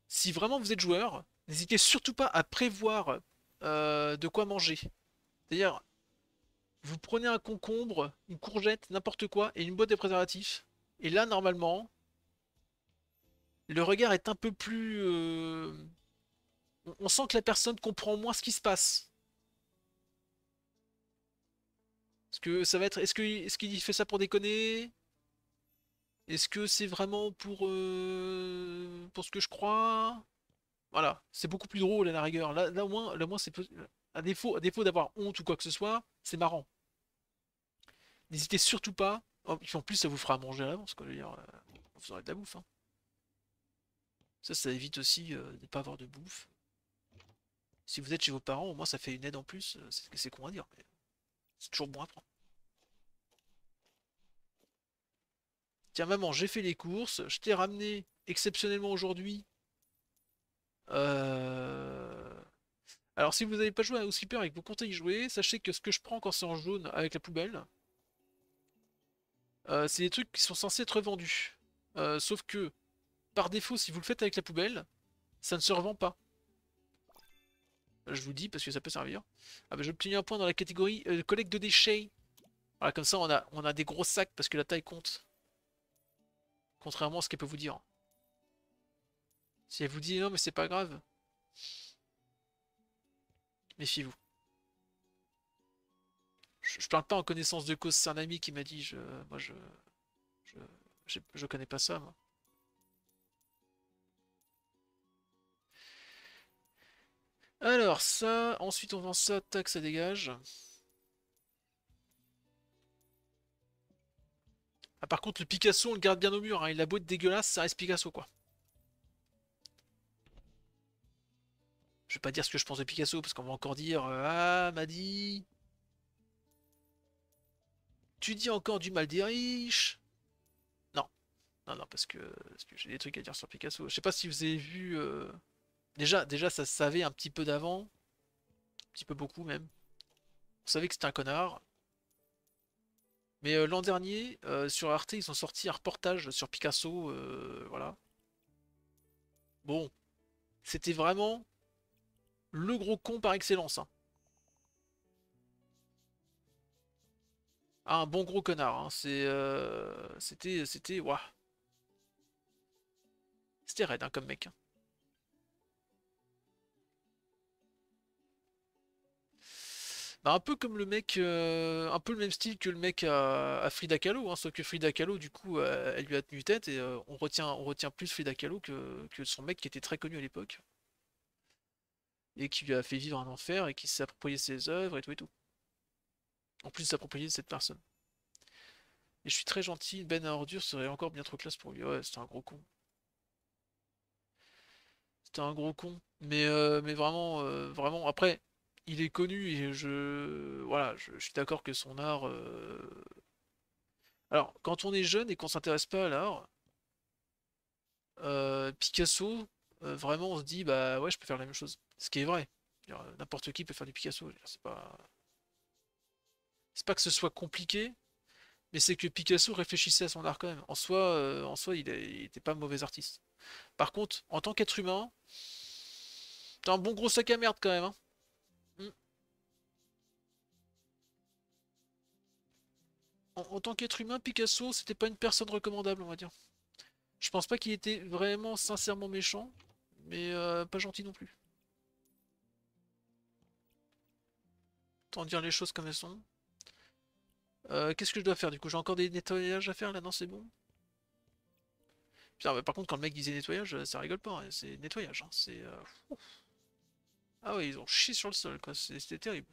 si vraiment vous êtes joueur, n'hésitez surtout pas à prévoir euh, de quoi manger. D'ailleurs, vous prenez un concombre, une courgette, n'importe quoi, et une boîte de préservatifs. Et là, normalement, le regard est un peu plus... On sent que la personne comprend moins ce qui se passe. Est-ce que ça va être. Est-ce qu'il est qu'il fait ça pour déconner Est-ce que c'est vraiment pour. Euh, pour ce que je crois Voilà, c'est beaucoup plus drôle à la rigueur. Là, au moins, c'est. À défaut, à défaut d'avoir honte ou quoi que ce soit, c'est marrant. N'hésitez surtout pas. Oh, en plus, ça vous fera manger à l'avance, quoi. Je dire, euh, vous aurez de la bouffe. Hein. Ça, ça évite aussi euh, de ne pas avoir de bouffe. Si vous êtes chez vos parents, au moins ça fait une aide en plus. C'est ce qu'on va dire. C'est toujours bon à prendre. Tiens, maman, j'ai fait les courses. Je t'ai ramené exceptionnellement aujourd'hui. Euh, alors, si vous n'avez pas joué à Housekeeper avec que vous comptez y jouer, sachez que ce que je prends quand c'est en jaune avec la poubelle, euh, c'est des trucs qui sont censés être vendus. Euh, sauf que, par défaut, si vous le faites avec la poubelle, ça ne se revend pas je vous dis parce que ça peut servir. Ah bah j'obtiens un point dans la catégorie euh, collecte de déchets. Voilà, comme ça on a, on a des gros sacs parce que la taille compte. Contrairement à ce qu'elle peut vous dire. Si elle vous dit non mais c'est pas grave, méfiez-vous. Je, parle pas en connaissance de cause, c'est un ami qui m'a dit je, moi je, je, je connais pas ça moi. Alors ça, ensuite on vend ça, tac, ça dégage. Ah par contre le Picasso on le garde bien au mur, hein. il a beau être dégueulasse, ça reste Picasso quoi. Je vais pas dire ce que je pense de Picasso parce qu'on va encore dire euh, Ah m'a dit Tu dis encore du mal des riches Non. Non non parce que, que j'ai des trucs à dire sur Picasso. Je sais pas si vous avez vu euh, Déjà, déjà ça se savait un petit peu d'avant. Un petit peu beaucoup même. On savait que c'était un connard. Mais euh, l'an dernier, euh, sur Arte, ils ont sorti un reportage sur Picasso. Euh, voilà. Bon. C'était vraiment le gros con par excellence. Hein. un bon gros connard. Hein. C'est, C'était. C'était. C'était raide hein, comme mec. Hein. Bah, un peu comme le mec, euh, un peu le même style que le mec à, Frida Kahlo, hein, sauf que Frida Kahlo, du coup, euh, elle, lui a tenu tête et euh, on, retient, on retient plus Frida Kahlo que, que son mec qui était très connu à l'époque et qui lui a fait vivre un enfer et qui s'est approprié ses œuvres et tout et tout. En plus s'approprier cette personne. Et je suis très gentil, Ben à ordure serait encore bien trop classe pour lui. Ouais, c'était un gros con. C'était un gros con. Mais, mais vraiment, vraiment, après, il est connu et je voilà, je, suis d'accord que son art. Euh, alors, quand on est jeune et qu'on s'intéresse pas à l'art, euh, Picasso, euh, vraiment, on se dit bah ouais, je peux faire la même chose. Ce qui est vrai. N'importe qui peut faire du Picasso. C'est pas c'est pas que ce soit compliqué, mais c'est que Picasso réfléchissait à son art quand même. En soi, en soi, il n'était pas mauvais artiste. Par contre, en tant qu'être humain, t'as un bon gros sac à merde quand même. Hein en tant qu'être humain, Picasso, c'était pas une personne recommandable, on va dire. Je pense pas qu'il était vraiment sincèrement méchant, mais euh, pas gentil non plus. Tant dire les choses comme elles sont. Euh, qu'est-ce que je dois faire du coup J'ai encore des nettoyages à faire là Non, c'est bon. Putain, par contre, quand le mec disait nettoyage, euh, ça rigole pas. Hein. C'est nettoyage. Hein. C'est. Ah ouais, ils ont chié sur le sol, quoi. C'était terrible.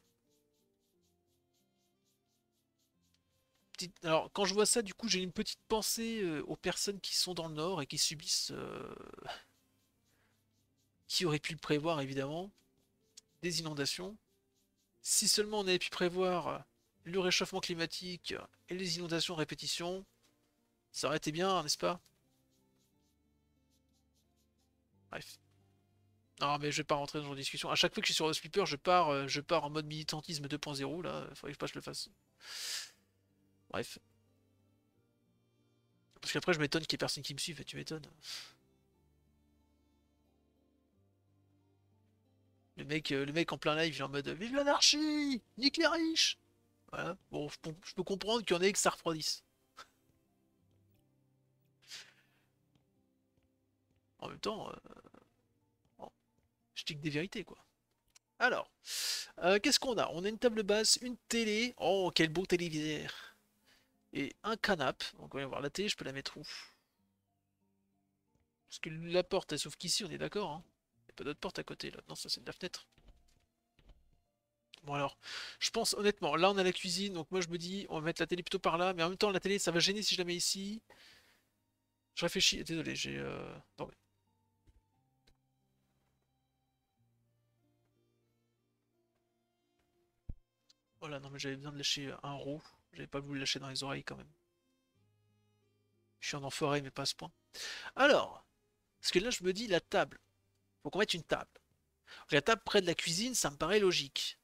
Alors, quand je vois ça, du coup, j'ai une petite pensée euh, aux personnes qui sont dans le Nord et qui subissent. Euh, qui auraient pu le prévoir, évidemment. Des inondations. Si seulement on avait pu prévoir euh, le réchauffement climatique et les inondations répétitions, répétition, ça aurait été bien, n'est-ce pas Bref. Non, mais je vais pas rentrer dans une discussion. À chaque fois que je suis sur le sweeper, je pars, je pars en mode militantisme 2.0. Là, faudrait que je, passe je le fasse. Bref. Parce qu'après, je m'étonne qu'il n'y ait personne qui me suive, tu m'étonnes. Le mec, euh, le mec en plein live, il est en mode Vive l'anarchie Nique les riches Voilà. Bon, je, peux comprendre qu'il y en ait que ça refroidisse. en même temps, euh, je dis des vérités, quoi. Alors, euh, qu'est-ce qu'on a On a une table basse, une télé. Oh, quel beau téléviseur et un canap, Donc on va voir la télé, je peux la mettre où Parce que la porte, elle s'ouvre qu'ici, on est d'accord. Hein Il n'y a pas d'autre porte à côté, là. Non, ça c'est de la fenêtre. Bon alors, je pense honnêtement, là on a la cuisine, donc moi je me dis, on va mettre la télé plutôt par là, mais en même temps la télé, ça va gêner si je la mets ici. Je réfléchis, désolé, j'ai... Euh... oh Oh Voilà, non mais j'avais besoin de lâcher un roux. Je pas voulu lâcher dans les oreilles quand même. Je suis en enfoiré, mais pas ce point. Alors, ce que là, je me dis la table. Faut qu'on mette une table. La table près de la cuisine, ça me paraît logique.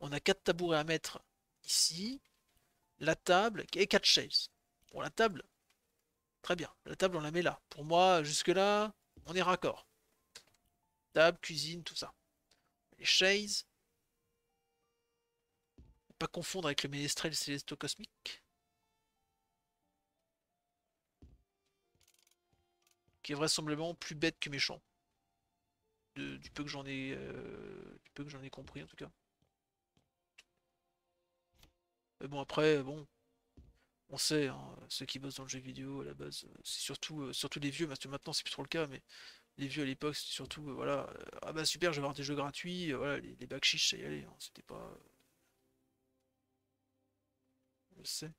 On a quatre tabourets à mettre ici. La table et quatre chaises. pour la table, très bien. La table, on la met là. Pour moi, jusque-là, on est raccord. Table, cuisine, tout ça. Les chaises pas confondre avec le ménestrel cosmique Qui est vraisemblablement plus bête que méchant. du peu que j'en ai euh, que j'en ai compris en tout cas. Mais bon après bon on sait ce hein, ceux qui bossent dans le jeu vidéo à la base euh, c'est surtout euh, surtout les vieux parce que maintenant c'est plus trop le cas mais les vieux à l'époque c'était surtout voilà ah bah super je vais avoir des jeux gratuits voilà les, bacs chiches ça y allait hein, c'était pas je sais.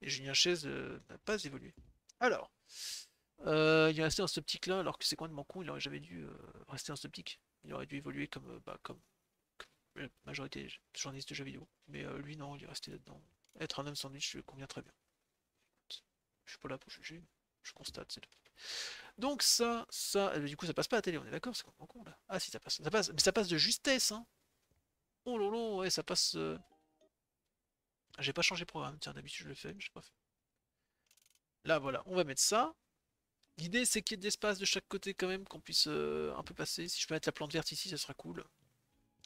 Et Julien Chaise euh, n'a pas évolué. Alors, euh, il est resté en ce là alors que c'est quand même con, il aurait jamais dû euh, rester en sceptique Il aurait dû évoluer comme, bah, comme, la majorité des journalistes de jeux vidéo. Mais lui, non, il est resté dedans Être un homme sandwich lui convient très bien. Je suis pas là pour juger, je constate, c'est tout. Donc ça, ça, du coup ça passe pas à télé, on est d'accord, c'est mon con là. Ah si ça passe, ça passe, mais ça passe de justesse, hein. Oh lolo, ouais, ça passe... Euh. J'ai pas changé de programme, tiens, d'habitude je le fais, mais j'ai pas Là, voilà, on va mettre ça. L'idée, c'est qu'il y ait de l'espace de chaque côté quand même, qu'on puisse euh, un peu passer. Si je peux mettre la plante verte ici, ça sera cool.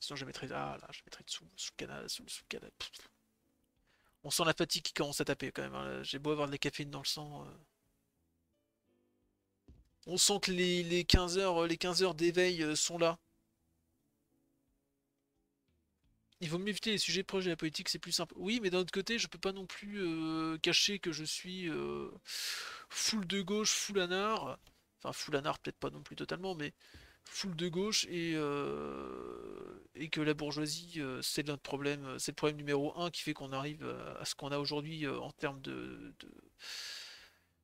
Sinon, je mettrai... Ah, là, je mettrai dessous, sous le canal, sous, le canal. On sent la fatigue qui commence à taper quand même. Hein. J'ai beau avoir de la caféine dans le sang. Euh. On sent que les, les heures, les 15 heures d'éveil sont là. Il faut mieux éviter les sujets proches de la politique, c'est plus simple. Oui, mais d'un autre côté, je peux pas non plus euh, cacher que je suis foule euh, full de gauche, full anard. Enfin, full anard, peut-être pas non plus totalement, mais full de gauche et, euh, et que la bourgeoisie, c'est notre problème, c'est le problème numéro un qui fait qu'on arrive à, ce qu'on a aujourd'hui en termes de,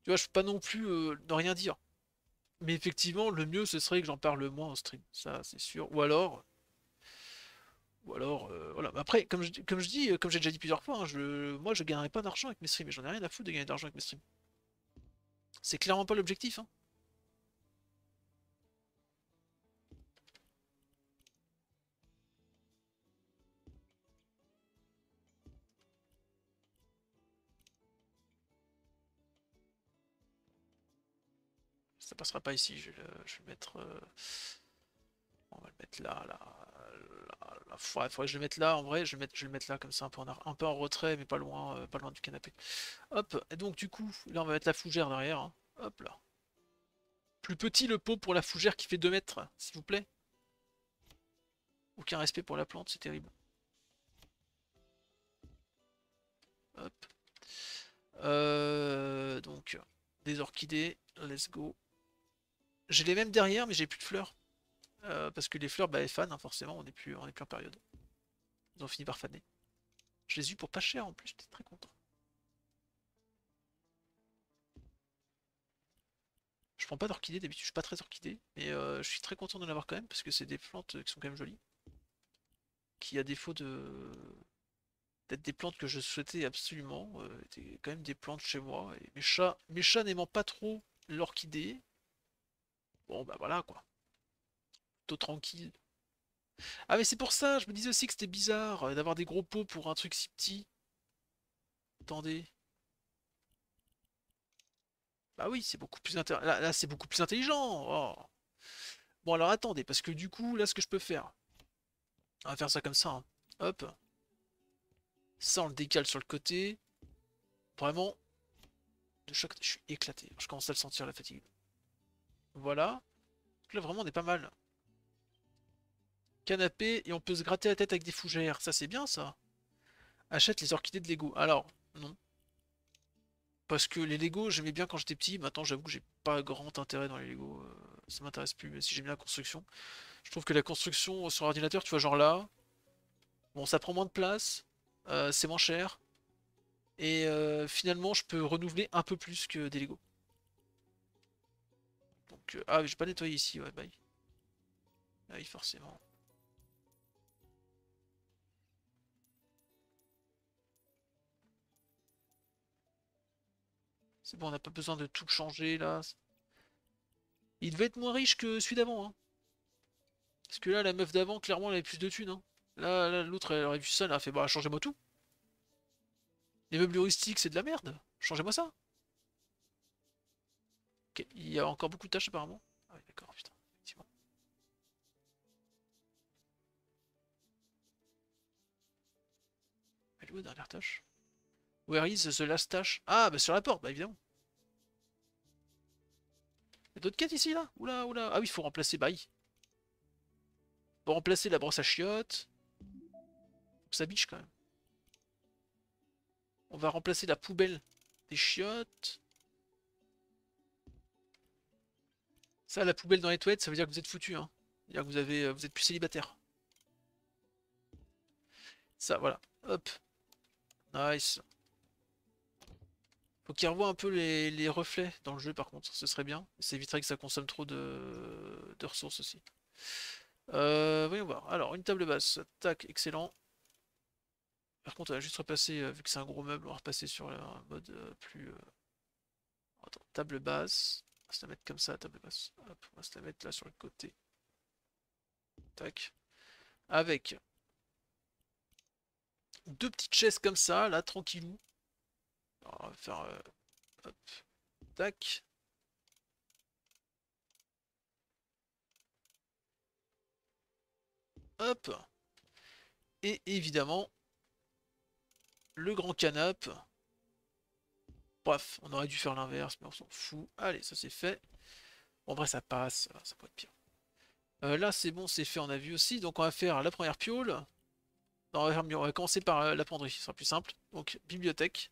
Tu vois, je peux pas non plus ne rien dire. Mais effectivement, le mieux, ce serait que j'en parle moins en stream, ça c'est sûr. Ou alors, ou alors, euh, voilà. Bah, après, comme je, comme je dis, euh, comme j'ai déjà dit plusieurs fois, moi hein, je, moi je gagnerai pas d'argent avec mes streams, mais j'en ai rien à foutre de gagner d'argent avec mes streams. C'est clairement pas l'objectif. Hein. Ça passera pas ici, je vais le, mettre... Euh, on va le mettre là, là, il faudrait, que je le mette là en vrai, je vais, le mettre là comme ça, un peu en, un peu retrait, mais pas loin, euh, pas loin du canapé. Hop, et donc du coup, là on va mettre la fougère derrière. Hein. Hop là. Plus petit le pot pour la fougère qui fait 2 mètres, s'il vous plaît. Aucun respect pour la plante, c'est terrible. Hop. Euh, donc, des orchidées, let's go. J'ai les mêmes derrière, mais j'ai plus de fleurs. Euh, parce que les fleurs, bah, elles fanent, hein, forcément, on n'est plus, on est plus en période. Ils ont fini par faner. Je les ai eu pour pas cher en plus, j'étais très content. Je prends pas d'orchidées, d'habitude je suis pas très orchidée, mais euh, je suis très content de l'avoir quand même, parce que c'est des plantes euh, qui sont quand même jolies. Qui, à défaut de d'être des plantes que je souhaitais absolument, étaient quand même des plantes chez moi. Et mes chats, mes chats n'aimant pas trop l'orchidée, bon bah voilà quoi. Tôt tranquille. Ah mais c'est pour ça, je me disais aussi que c'était bizarre euh, d'avoir des gros pots pour un truc si petit. Attendez. Bah oui, c'est beaucoup plus là, c'est beaucoup plus intelligent. Oh. Bon alors attendez, parce que du coup, là ce que je peux faire. On va faire ça comme ça. Hein. Hop. Ça on le décale sur le côté. Vraiment. De choc. Je suis éclaté. Je commence à le sentir la fatigue. Voilà. là vraiment on est pas mal canapé et on peut se gratter la tête avec des fougères. Ça, c'est bien, ça. Achète les orchidées de Lego. Alors, non. Parce que les Lego, j'aimais bien quand j'étais petit. Maintenant, j'avoue que j'ai pas grand intérêt dans les Lego. Euh, ça m'intéresse plus, mais si j'aime bien la construction. Je trouve que la construction sur ordinateur, tu vois, genre là. Bon, ça prend moins de place. Euh, c'est moins cher. Et euh, finalement, je peux renouveler un peu plus que des Lego. Donc, ah, j'ai pas nettoyé ici, ouais, bye. Ah oui, forcément. bon, on n'a pas besoin de tout changer là. Il devait être moins riche que celui d'avant. Hein. Parce que là, la meuf d'avant, clairement, elle avait plus de thunes. Hein. Là, l'autre, elle aurait vu ça, elle a fait bah changez-moi tout. Les meubles heuristiques, c'est de la merde. Changez-moi ça. Il y a encore beaucoup de tâches apparemment. Ah oui, d'accord, putain, effectivement. Elle est où la dernière tâche Where is the last tâche Ah, bah sur la porte, bah évidemment d'autres quêtes ici, là Oula, oula. Ah oui, il faut remplacer bail Faut remplacer la brosse à chiottes. Ça biche, quand même. On va remplacer la poubelle des chiottes. Ça, la poubelle dans les toilettes, ça veut dire que vous êtes foutu. Hein. dire que vous, avez, euh, vous êtes plus célibataire. Ça, voilà. Hop. Nice qui revoit revoit un peu les, reflets dans le jeu par contre, ce serait bien. Ça éviterait que ça consomme trop de, ressources aussi. Euh, voyons voir. Alors, une table basse. Tac, excellent. Par contre, on va juste repasser, euh, vu que c'est un gros meuble, on va repasser sur un mode euh, plus... table basse. On va se la mettre comme ça, table basse. on va se la mettre là sur le côté. Tac. Avec deux petites chaises comme ça, là, tranquillou on va faire... Euh, hop, tac. Hop. Et évidemment, le grand canap. Bref, on aurait dû faire l'inverse, mais on s'en fout. Allez, ça c'est fait. en vrai ça passe, ça peut être pire. Euh, là, c'est bon, c'est fait, on a vu aussi. Donc, on va faire la première piole. on va commencer par euh, la ce sera plus simple. Donc, bibliothèque.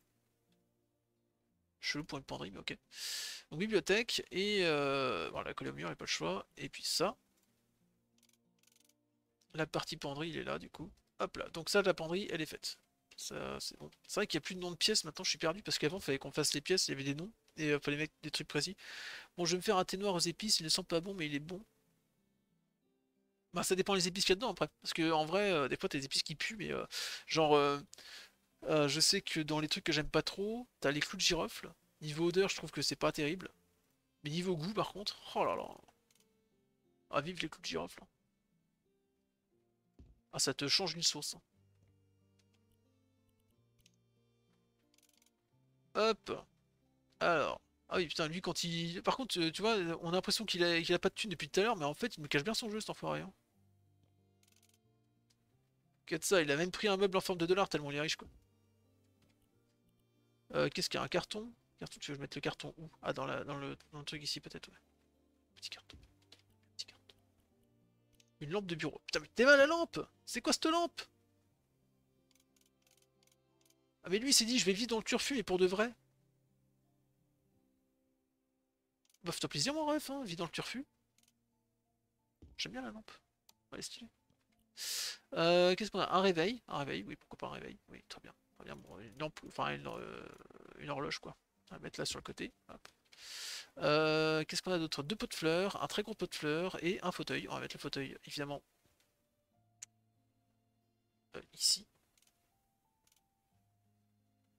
Chelou pour une penderie, mais ok. Donc bibliothèque, et voilà, euh, la au mur, il n'y a pas le choix. Et puis ça. La partie penderie, il est là, du coup. Hop là, donc ça, la penderie, elle est faite. Ça, c'est bon. vrai qu'il n'y a plus de nom de pièces, maintenant je suis perdu, parce qu'avant, il fallait qu'on fasse les pièces, il y avait des noms, et il euh, fallait mettre des trucs précis. Bon, je vais me faire un thé noir aux épices, il ne sent pas bon, mais il est bon. Bah ça dépend des épices qu'il y a dedans après. Parce que en vrai, euh, des fois t'as des épices qui puent, mais genre euh, je sais que dans les trucs que j'aime pas trop, t'as les clous de girofle. Niveau odeur, je trouve que c'est pas terrible. Mais niveau goût, par contre, oh là là. Ah, vive les clous de girofle. Ah, ça te change une sauce. Hein. Hop. Alors. Ah oui, putain, lui, quand il... Par contre, euh, tu vois, euh, on a l'impression qu'il a... pas de thunes depuis tout à l'heure, mais en fait, il me cache bien son jeu, cet enfoiré. Qu'est-ce hein. que ça, il a même pris un meuble en forme de dollar tellement il est riche, quoi. Euh, qu'est-ce qu'il y a Un carton tu veux que je mette le carton où Ah, dans, la, dans, le, dans, truc ici, peut-être, ouais. Petit carton. Petit carton. Une lampe de bureau. Putain, mais t'es mal la lampe C'est quoi cette lampe Ah, mais lui, il s'est dit, je vais vivre dans le turfu, et pour de vrai. Bah, fais-toi plaisir, mon ref, hein, vis dans le turfu. J'aime bien la lampe. Ouais, est Euh, Qu'est-ce qu'on a Un réveil Un réveil, oui, pourquoi pas un réveil Oui, très bien une, enfin, euh, une, horloge, quoi. On va mettre là sur le côté. Euh, qu'est-ce qu'on a d'autre Deux pots de fleurs, un très gros pot de fleurs et un fauteuil. On va mettre le fauteuil, évidemment, euh, ici.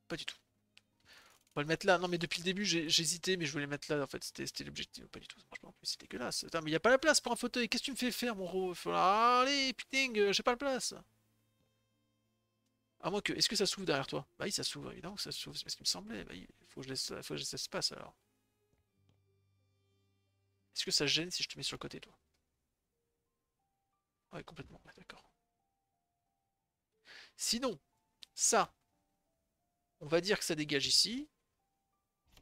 Pas du tout. On va le mettre là. Non, mais depuis le début, j'hésitais, mais je voulais mettre là. En fait, c'était l'objectif. Pas du tout. Franchement, c'est dégueulasse. mais il n'y a pas la place pour un fauteuil. Qu'est-ce que tu me fais faire, mon roi Allez, putain, j'ai pas la place. À moins que. Est-ce que ça s'ouvre derrière toi Bah oui, ça s'ouvre, évidemment ça s'ouvre, c'est ce qui me semblait. Bah faut que je laisse, faut que je laisse alors. Est-ce que ça gêne si je te mets sur le côté, toi Ouais, complètement, d'accord. Sinon, ça, on va dire que ça dégage ici.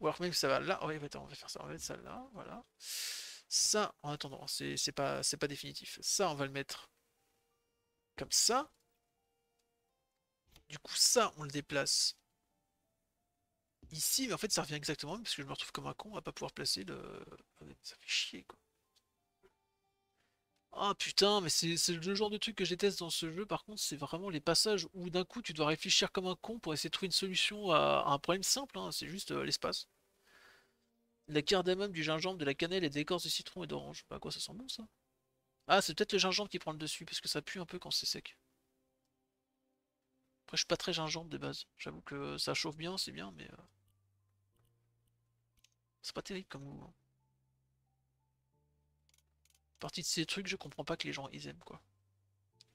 Ou alors même que ça va là. ouais, attends, on va faire ça, on va mettre ça là, voilà. Ça, en attendant, c'est pas, pas définitif. Ça, on va le mettre comme ça. Du coup, ça, on le déplace ici, mais en fait, ça revient exactement, parce que je me retrouve comme un con va pas pouvoir placer le... Ah ça fait chier, quoi. Ah putain, mais c'est le genre de truc que j'ai dans ce jeu, par contre, c'est vraiment les passages où d'un coup, tu dois réfléchir comme un con pour essayer de trouver une solution à, un problème simple, hein, c'est juste euh, l'espace. La cardamome, du gingembre, de la cannelle et des écorces de citron et d'orange. Bah quoi, ça sent bon, ça Ah, c'est peut-être le gingembre qui prend le dessus, parce que ça pue un peu quand c'est sec. Après, je suis pas très gingembre de base. J'avoue que ça chauffe bien, c'est bien, mais... Euh, c'est pas terrible comme goût. Hein. Partie de ces trucs, je comprends pas que les gens ils aiment, quoi.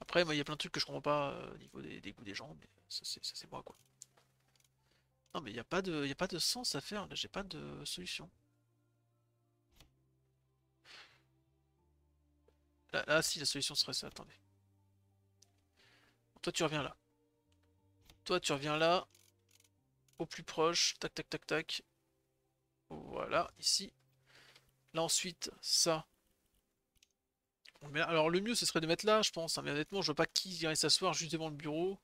Après, moi, il y a plein de trucs que je comprends pas euh, au niveau des, goûts des gens, mais ça, c'est moi, quoi. Non, mais il n'y a, pas de, a pas de sens à faire, là, j'ai pas de solution. Là, si, la solution serait ça, attendez. toi, tu reviens là. Toi, tu reviens là. Au plus proche. Tac, tac, tac, tac. Voilà, ici. Là, ensuite, ça. On Alors, le mieux, ce serait de mettre là, je pense. Hein, mais honnêtement, je vois pas qui irait s'asseoir juste devant le bureau.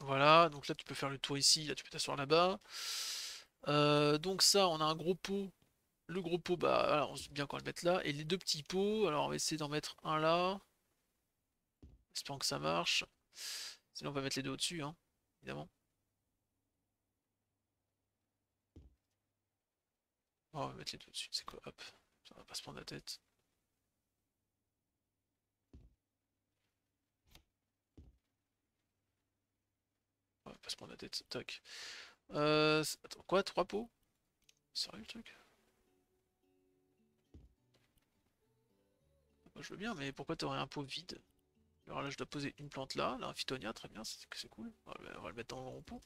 Voilà, donc là, tu peux faire le tour ici. Là, tu peux t'asseoir là-bas. Euh, donc ça, on a un gros pot. Le gros pot, bah, alors, on se bien qu'on le mettre là. Et les deux petits pots, alors on va essayer d'en mettre un là. Espérons que ça marche. Sinon, on va mettre les deux au-dessus, hein, évidemment. Oh, on va mettre les deux au-dessus, c'est quoi Hop, ça va pas se prendre la tête. On va pas se prendre la tête, toc. Euh, quoi Trois pots Sérieux le truc Je veux bien, mais pourquoi t'aurais un pot vide alors là, je dois poser une plante là, là, un phytonia, très bien, c'est cool. On va, le mettre dans le grand pot.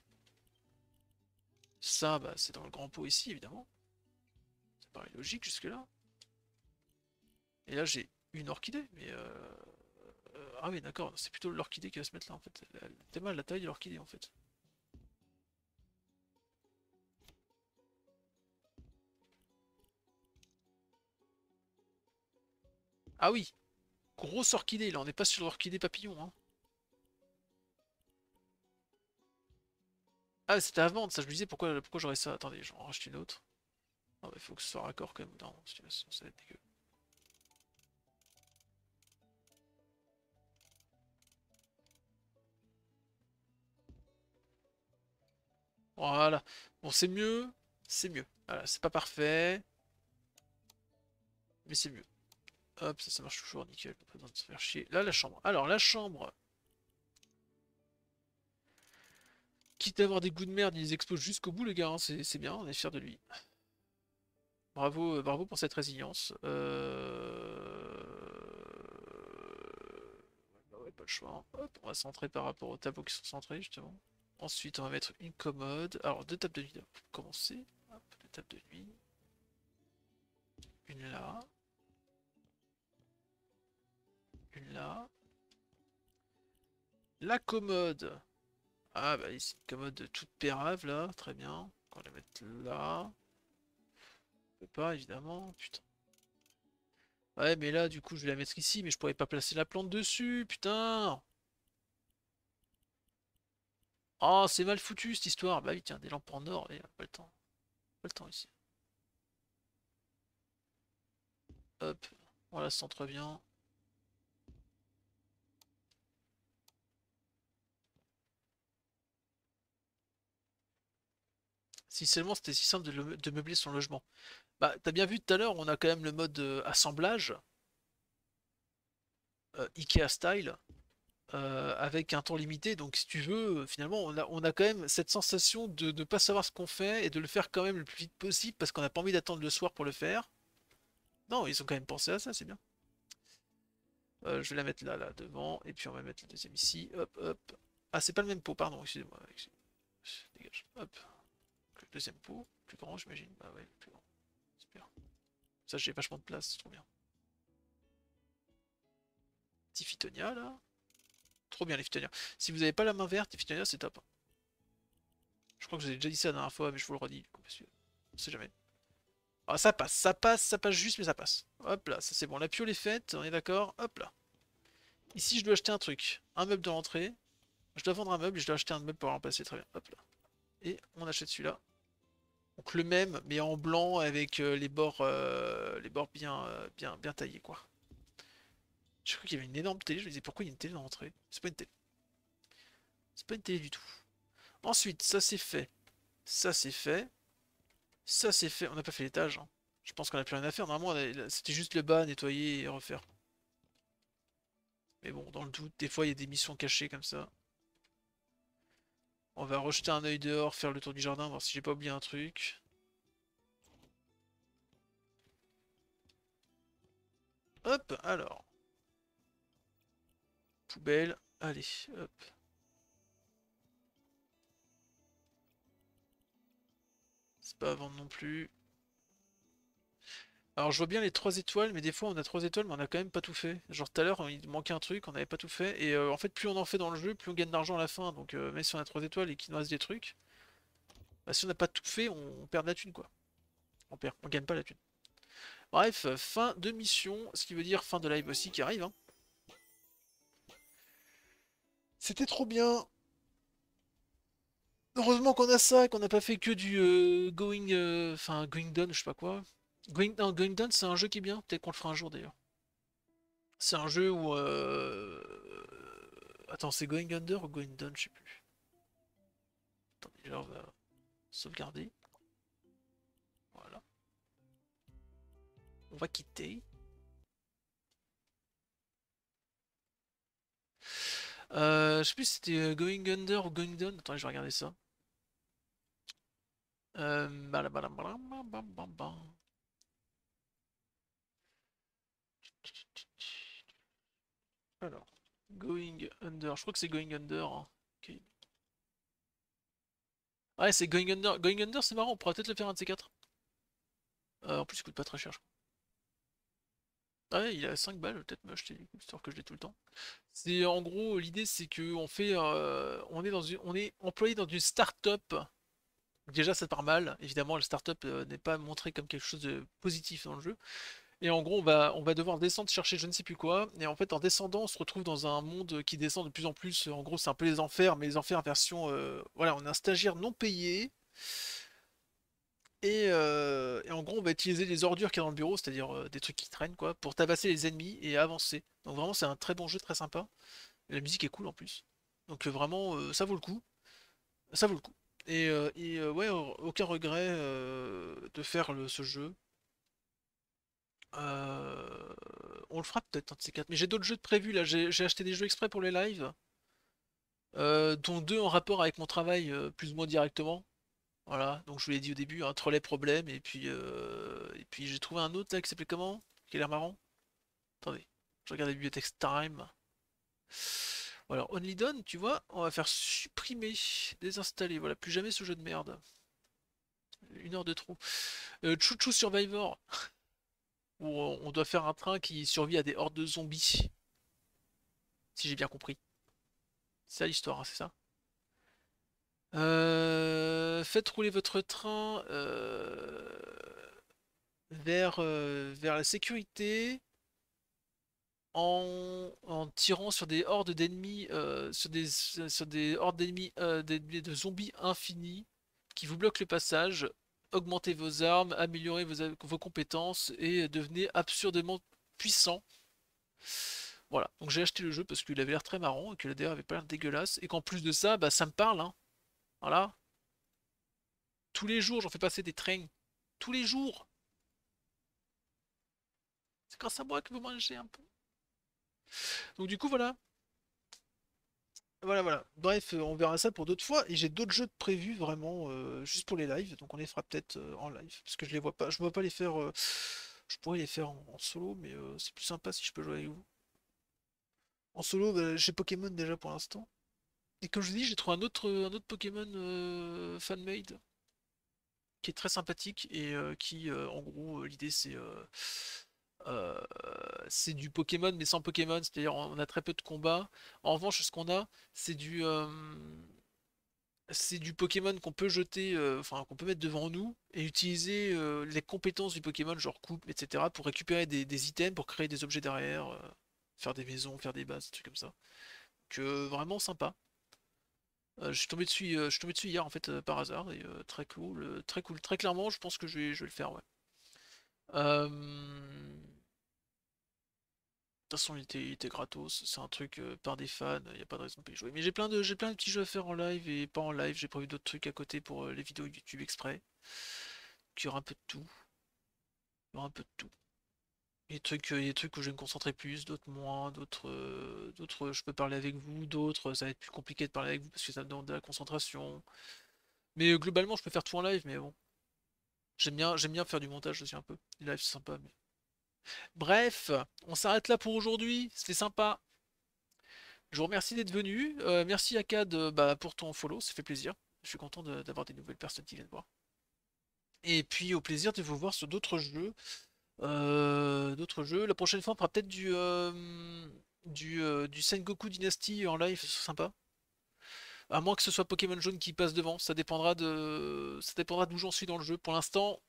Ça, bah, c'est dans le grand pot ici, évidemment. Ça paraît logique jusque-là. Et là, j'ai une orchidée, mais... Euh, euh, ah oui, d'accord, c'est plutôt l'orchidée qui va se mettre là, en fait. T'es mal la taille de l'orchidée, en fait. Ah oui grosse orchidée, là on n'est pas sur l'orchidée papillon. Hein. Ah c'était à ça je me disais pourquoi, pourquoi j'aurais ça. Attendez, j'en rachète une autre. Il faut que ce soit raccord quand même, non, ça va être dégueu. Voilà. Bon, c'est mieux. C'est mieux. Voilà, c'est pas parfait. Mais c'est mieux. Hop, ça, marche toujours, nickel, pas besoin de se faire chier. Là, la chambre. Alors, la chambre... Quitte à avoir des goûts de merde, il les expose jusqu'au bout, les gars, hein, c'est bien, on est fiers de lui. Bravo, euh, bravo pour cette résilience. Euh... Bah pas le choix. Hein. on va centrer par rapport aux tableaux qui sont centrés, justement. Ensuite, on va mettre une commode. Alors, deux tables de nuit, pour commencer. Hop, deux tables de nuit. Une là. La commode. Ah bah ici, une commode toute pérave là, très bien. On va la mettre là. On peut pas évidemment, putain. Ouais mais là du coup je vais la mettre ici, mais je pourrais pas placer la plante dessus, putain. Oh c'est mal foutu cette histoire. Bah oui tiens, des lampes en or, et pas le temps. Pas le temps ici. Hop, voilà, centre bien. Initialement c'était si simple de, meubler son logement. Bah, t'as bien vu tout à l'heure, on a quand même le mode euh, assemblage, euh, Ikea style, euh, avec un temps limité. Donc, si tu veux, finalement, on a, on a quand même cette sensation de ne pas savoir ce qu'on fait et de le faire quand même le plus vite possible parce qu'on n'a pas envie d'attendre le soir pour le faire. Non, ils ont quand même pensé à ça, c'est bien. je vais la mettre là, là, devant, et puis on va mettre le deuxième ici. Hop, hop. Ah, c'est pas le même pot, pardon, excusez-moi. Dégage. Hop. Deuxième pot, plus grand j'imagine. Bah ouais, plus grand. Super. Ça j'ai vachement de place, c'est trop bien. Petit là. Trop bien les fitonia, Si vous n'avez pas la main verte, tiffitonia, c'est top. Je crois que je vous déjà dit ça la dernière fois, mais je vous le redis parce sait jamais. Ah ça passe, ça passe, ça passe juste mais ça passe. Hop là, ça c'est bon. La piole est faite, on est d'accord, hop là. Ici je dois acheter un truc, un meuble de l'entrée. Je dois vendre un meuble et je dois acheter un meuble pour en remplacer, très bien. Hop là. Et on achète celui-là. Donc le même, mais en blanc avec euh, les bords, euh, les bords bien, euh, bien, bien taillés, quoi. Je crois qu'il y avait une énorme télé, je me disais pourquoi il y a une télé dans l'entrée C'est pas une télé. C'est pas une télé du tout. Ensuite, ça c'est fait. Ça c'est fait. Ça c'est fait. On n'a pas fait l'étage. Hein. Je pense qu'on n'a plus rien à faire. Normalement, c'était juste le bas, nettoyer et refaire. Mais bon, dans le doute, des fois il y a des missions cachées comme ça. On va rejeter un œil dehors, faire le tour du jardin, voir si j'ai pas oublié un truc. Hop, alors. Poubelle. Allez, hop. C'est pas à vendre non plus. Alors je vois bien les 3 étoiles, mais des fois on a 3 étoiles, mais on a quand même pas tout fait. Genre tout à l'heure, il manquait un truc, on n'avait pas tout fait. Et euh, en fait, plus on en fait dans le jeu, plus on gagne d'argent à la fin. Donc euh, même si on a trois étoiles et qu'il nous reste des trucs, bah, si on n'a pas tout fait, on, perd de la thune quoi. On perd, on gagne pas la thune. Bref, fin de mission, ce qui veut dire fin de live aussi qui arrive. Hein. C'était trop bien. Heureusement qu'on a ça, et qu'on n'a pas fait que du euh, going, enfin going down, je sais pas quoi. Going, down, Going Down, c'est un jeu qui est bien. Peut-être qu'on le fera un jour d'ailleurs. C'est un jeu où. Euh, attends, c'est Going Under ou Going Down Je sais plus. Attendez, déjà on va sauvegarder. Voilà. On va quitter. Euh, je sais plus si c'était euh, Going Under ou Going Down. Attends, je vais regarder ça. Euh... Alors, Going Under, je crois que c'est Going Under. Hein. ok. ouais, c'est Going Under. Going Under, c'est marrant, on pourra peut-être le faire un de ces quatre. Euh, en plus, il coûte pas très cher, je crois. Ah ouais, il a 5 balles, peut-être m'acheter, histoire que je l'ai tout le temps. C'est en gros l'idée c'est que on fait euh, on est dans on est employé dans une start-up. Déjà ça part mal, évidemment la start-up euh, n'est pas montrée comme quelque chose de positif dans le jeu. Et en gros, on va, on va devoir descendre chercher je ne sais plus quoi. Et en fait, en descendant, on se retrouve dans un monde qui descend de plus en plus. En gros, c'est un peu les enfers, mais les enfers version. Euh, voilà, on est un stagiaire non payé. Euh, et, en gros, on va utiliser les ordures qu'il y a dans le bureau, c'est-à-dire euh, des trucs qui traînent, quoi, pour tabasser les ennemis et avancer. Donc vraiment, c'est un très bon jeu, très sympa. la musique est cool en plus. Donc vraiment, ça vaut le coup. Ça vaut le coup. Et, et ouais, aucun regret de faire ce jeu. Euh, on le fera peut-être un ces quatre. Mais j'ai d'autres jeux de prévus là. J'ai acheté des jeux exprès pour les lives. Euh, dont deux en rapport avec mon travail euh, plus ou moins directement. Voilà, donc je vous l'ai dit au début, un hein, trolley problème, et puis et puis j'ai trouvé un autre là qui s'appelait comment Qui a l'air marrant. Attendez, je regarde la bibliothèque Time. Alors Only Done, tu vois, on va faire supprimer, désinstaller, voilà, plus jamais ce jeu de merde. Une heure de trou. Chouchou Survivor on doit faire un train qui survit à des hordes de zombies. Si j'ai bien compris. C'est ça l'histoire, hein, c'est ça euh, Faites rouler votre train euh, vers, euh, vers la sécurité en, tirant sur des hordes d'ennemis, sur, des, sur des hordes d'ennemis, de zombies infinis qui vous bloquent le passage augmentez vos armes, améliorez vos, compétences et devenez absurdement puissant. Voilà, donc j'ai acheté le jeu parce qu'il avait l'air très marrant et que le avait pas l'air dégueulasse et qu'en plus de ça, bah ça me parle. Hein. Voilà. Tous les jours, j'en fais passer des trains. Tous les jours. C'est grâce à moi que vous mangez un peu. Donc du coup, voilà. Voilà, voilà. Bref, euh, on verra ça pour d'autres fois. Et j'ai d'autres jeux de prévus vraiment euh, juste pour les lives. Donc on les fera peut-être euh, en live. Parce que je les vois pas. Je ne vois pas les faire. je pourrais les faire en, solo, mais c'est plus sympa si je peux jouer avec vous. En solo, bah, j'ai Pokémon déjà pour l'instant. Et comme je vous dis, j'ai trouvé un autre, un autre Pokémon fan-made qui est très sympathique et qui, en gros, l'idée c'est euh, c'est du Pokémon, mais sans Pokémon, c'est-à-dire on a très peu de combats. En revanche, ce qu'on a, c'est du, euh, c'est du Pokémon qu'on peut jeter, euh, enfin qu'on peut mettre devant nous et utiliser les compétences du Pokémon, genre coupe, etc., pour récupérer des, items, pour créer des objets derrière, faire des maisons, faire des bases, des trucs comme ça. Que vraiment sympa. je suis tombé dessus, je suis dessus hier en fait par hasard et très cool, très cool, très clairement, je pense que je vais, je vais le faire, ouais. Euh, de toute façon, il était, gratos. C'est un truc euh, par des fans. Il n'y a pas de raison de y jouer. Mais j'ai plein de, plein de petits jeux à faire en live et pas en live. J'ai prévu d'autres trucs à côté pour euh, les vidéos YouTube exprès. qui y aura un peu de tout. Il y aura un peu de tout. Il a des trucs, trucs où je vais me concentrer plus, d'autres moins, d'autres, d'autres je peux parler avec vous, d'autres ça va être plus compliqué de parler avec vous parce que ça demande de la concentration. Mais globalement, je peux faire tout en live, mais bon. J'aime bien, j'aime bien faire du montage aussi un peu. Les lives, c'est sympa. Bref, on s'arrête là pour aujourd'hui. C'était sympa. Je vous remercie d'être venu. Euh, merci à euh, bah, pour ton follow, ça fait plaisir. Je suis content d'avoir des nouvelles personnes qui viennent voir. Et puis au plaisir de vous voir sur d'autres jeux. Euh, d'autres jeux. La prochaine fois, on fera peut-être du, du, du Sengoku Dynasty en live, C'est sympa à moins que ce soit Pokémon jaune qui passe devant, ça dépendra de ça dépendra d'où j'en suis dans le jeu. Pour l'instant,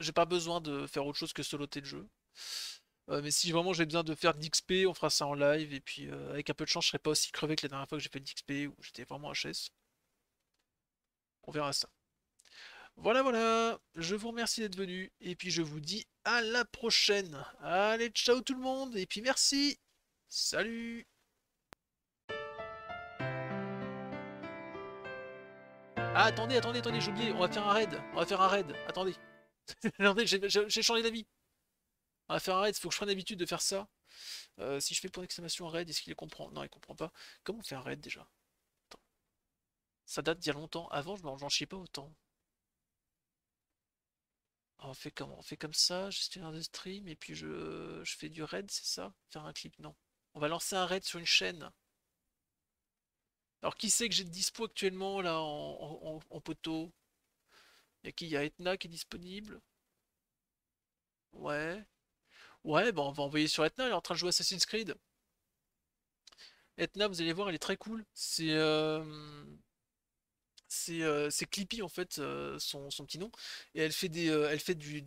j'ai pas besoin de faire autre chose que soloter le jeu. Euh, mais si vraiment j'ai besoin de faire de l'XP, on fera ça en live. Et puis euh, avec un peu de chance, je serai pas aussi crevé que la dernière fois que j'ai fait de l'XP où j'étais vraiment HS. On verra ça. Voilà, voilà. Je vous remercie d'être venu. Et puis je vous dis à la prochaine. Allez, ciao tout le monde. Et puis merci. Salut. Ah, attendez, attendez, attendez, j'ai oublié. On va faire un raid. On va faire un raid. Attendez. attendez, j'ai changé d'avis. On va faire un raid. Faut que je prenne l'habitude de faire ça. Euh, si je fais point d'exclamation raid, est-ce qu'il comprend Non, il comprend pas. Comment on fait un raid déjà Ça date d'il y a longtemps. Avant, je m'en chiais pas autant. on fait comment On fait comme ça, je suis stream et puis je, je fais du raid, c'est ça Faire un clip Non. On va lancer un raid sur une chaîne. Alors qui c'est que j'ai de dispo actuellement là en, poteau Il y a qui Il y a Etna qui est disponible. Ouais. Ouais, bah on va envoyer sur Etna, elle est en train de jouer Assassin's Creed. Etna, vous allez voir, elle est très cool. C'est euh, euh, c'est Clippy en fait, euh, son, petit nom. Et elle fait, des, elle fait du,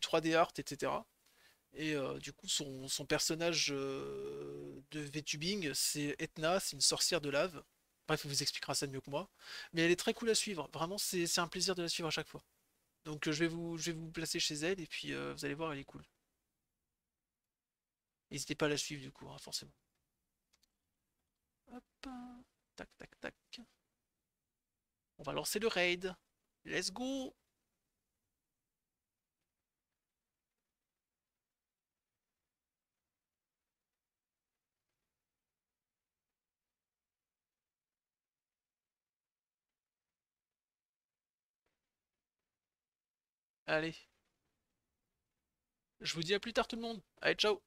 3D art, etc. Et du coup, son, personnage de VTubing, c'est Etna, c'est une sorcière de lave. Bref, il vous expliquera ça mieux que moi. Mais elle est très cool à suivre. Vraiment, c'est un plaisir de la suivre à chaque fois. Donc euh, je vais vous, placer chez elle et puis euh, vous allez voir, elle est cool. N'hésitez pas à la suivre du coup, hein, forcément. Hop, tac, tac, tac. On va lancer le raid. Let's go Allez. Je vous dis à plus tard tout le monde. Allez, ciao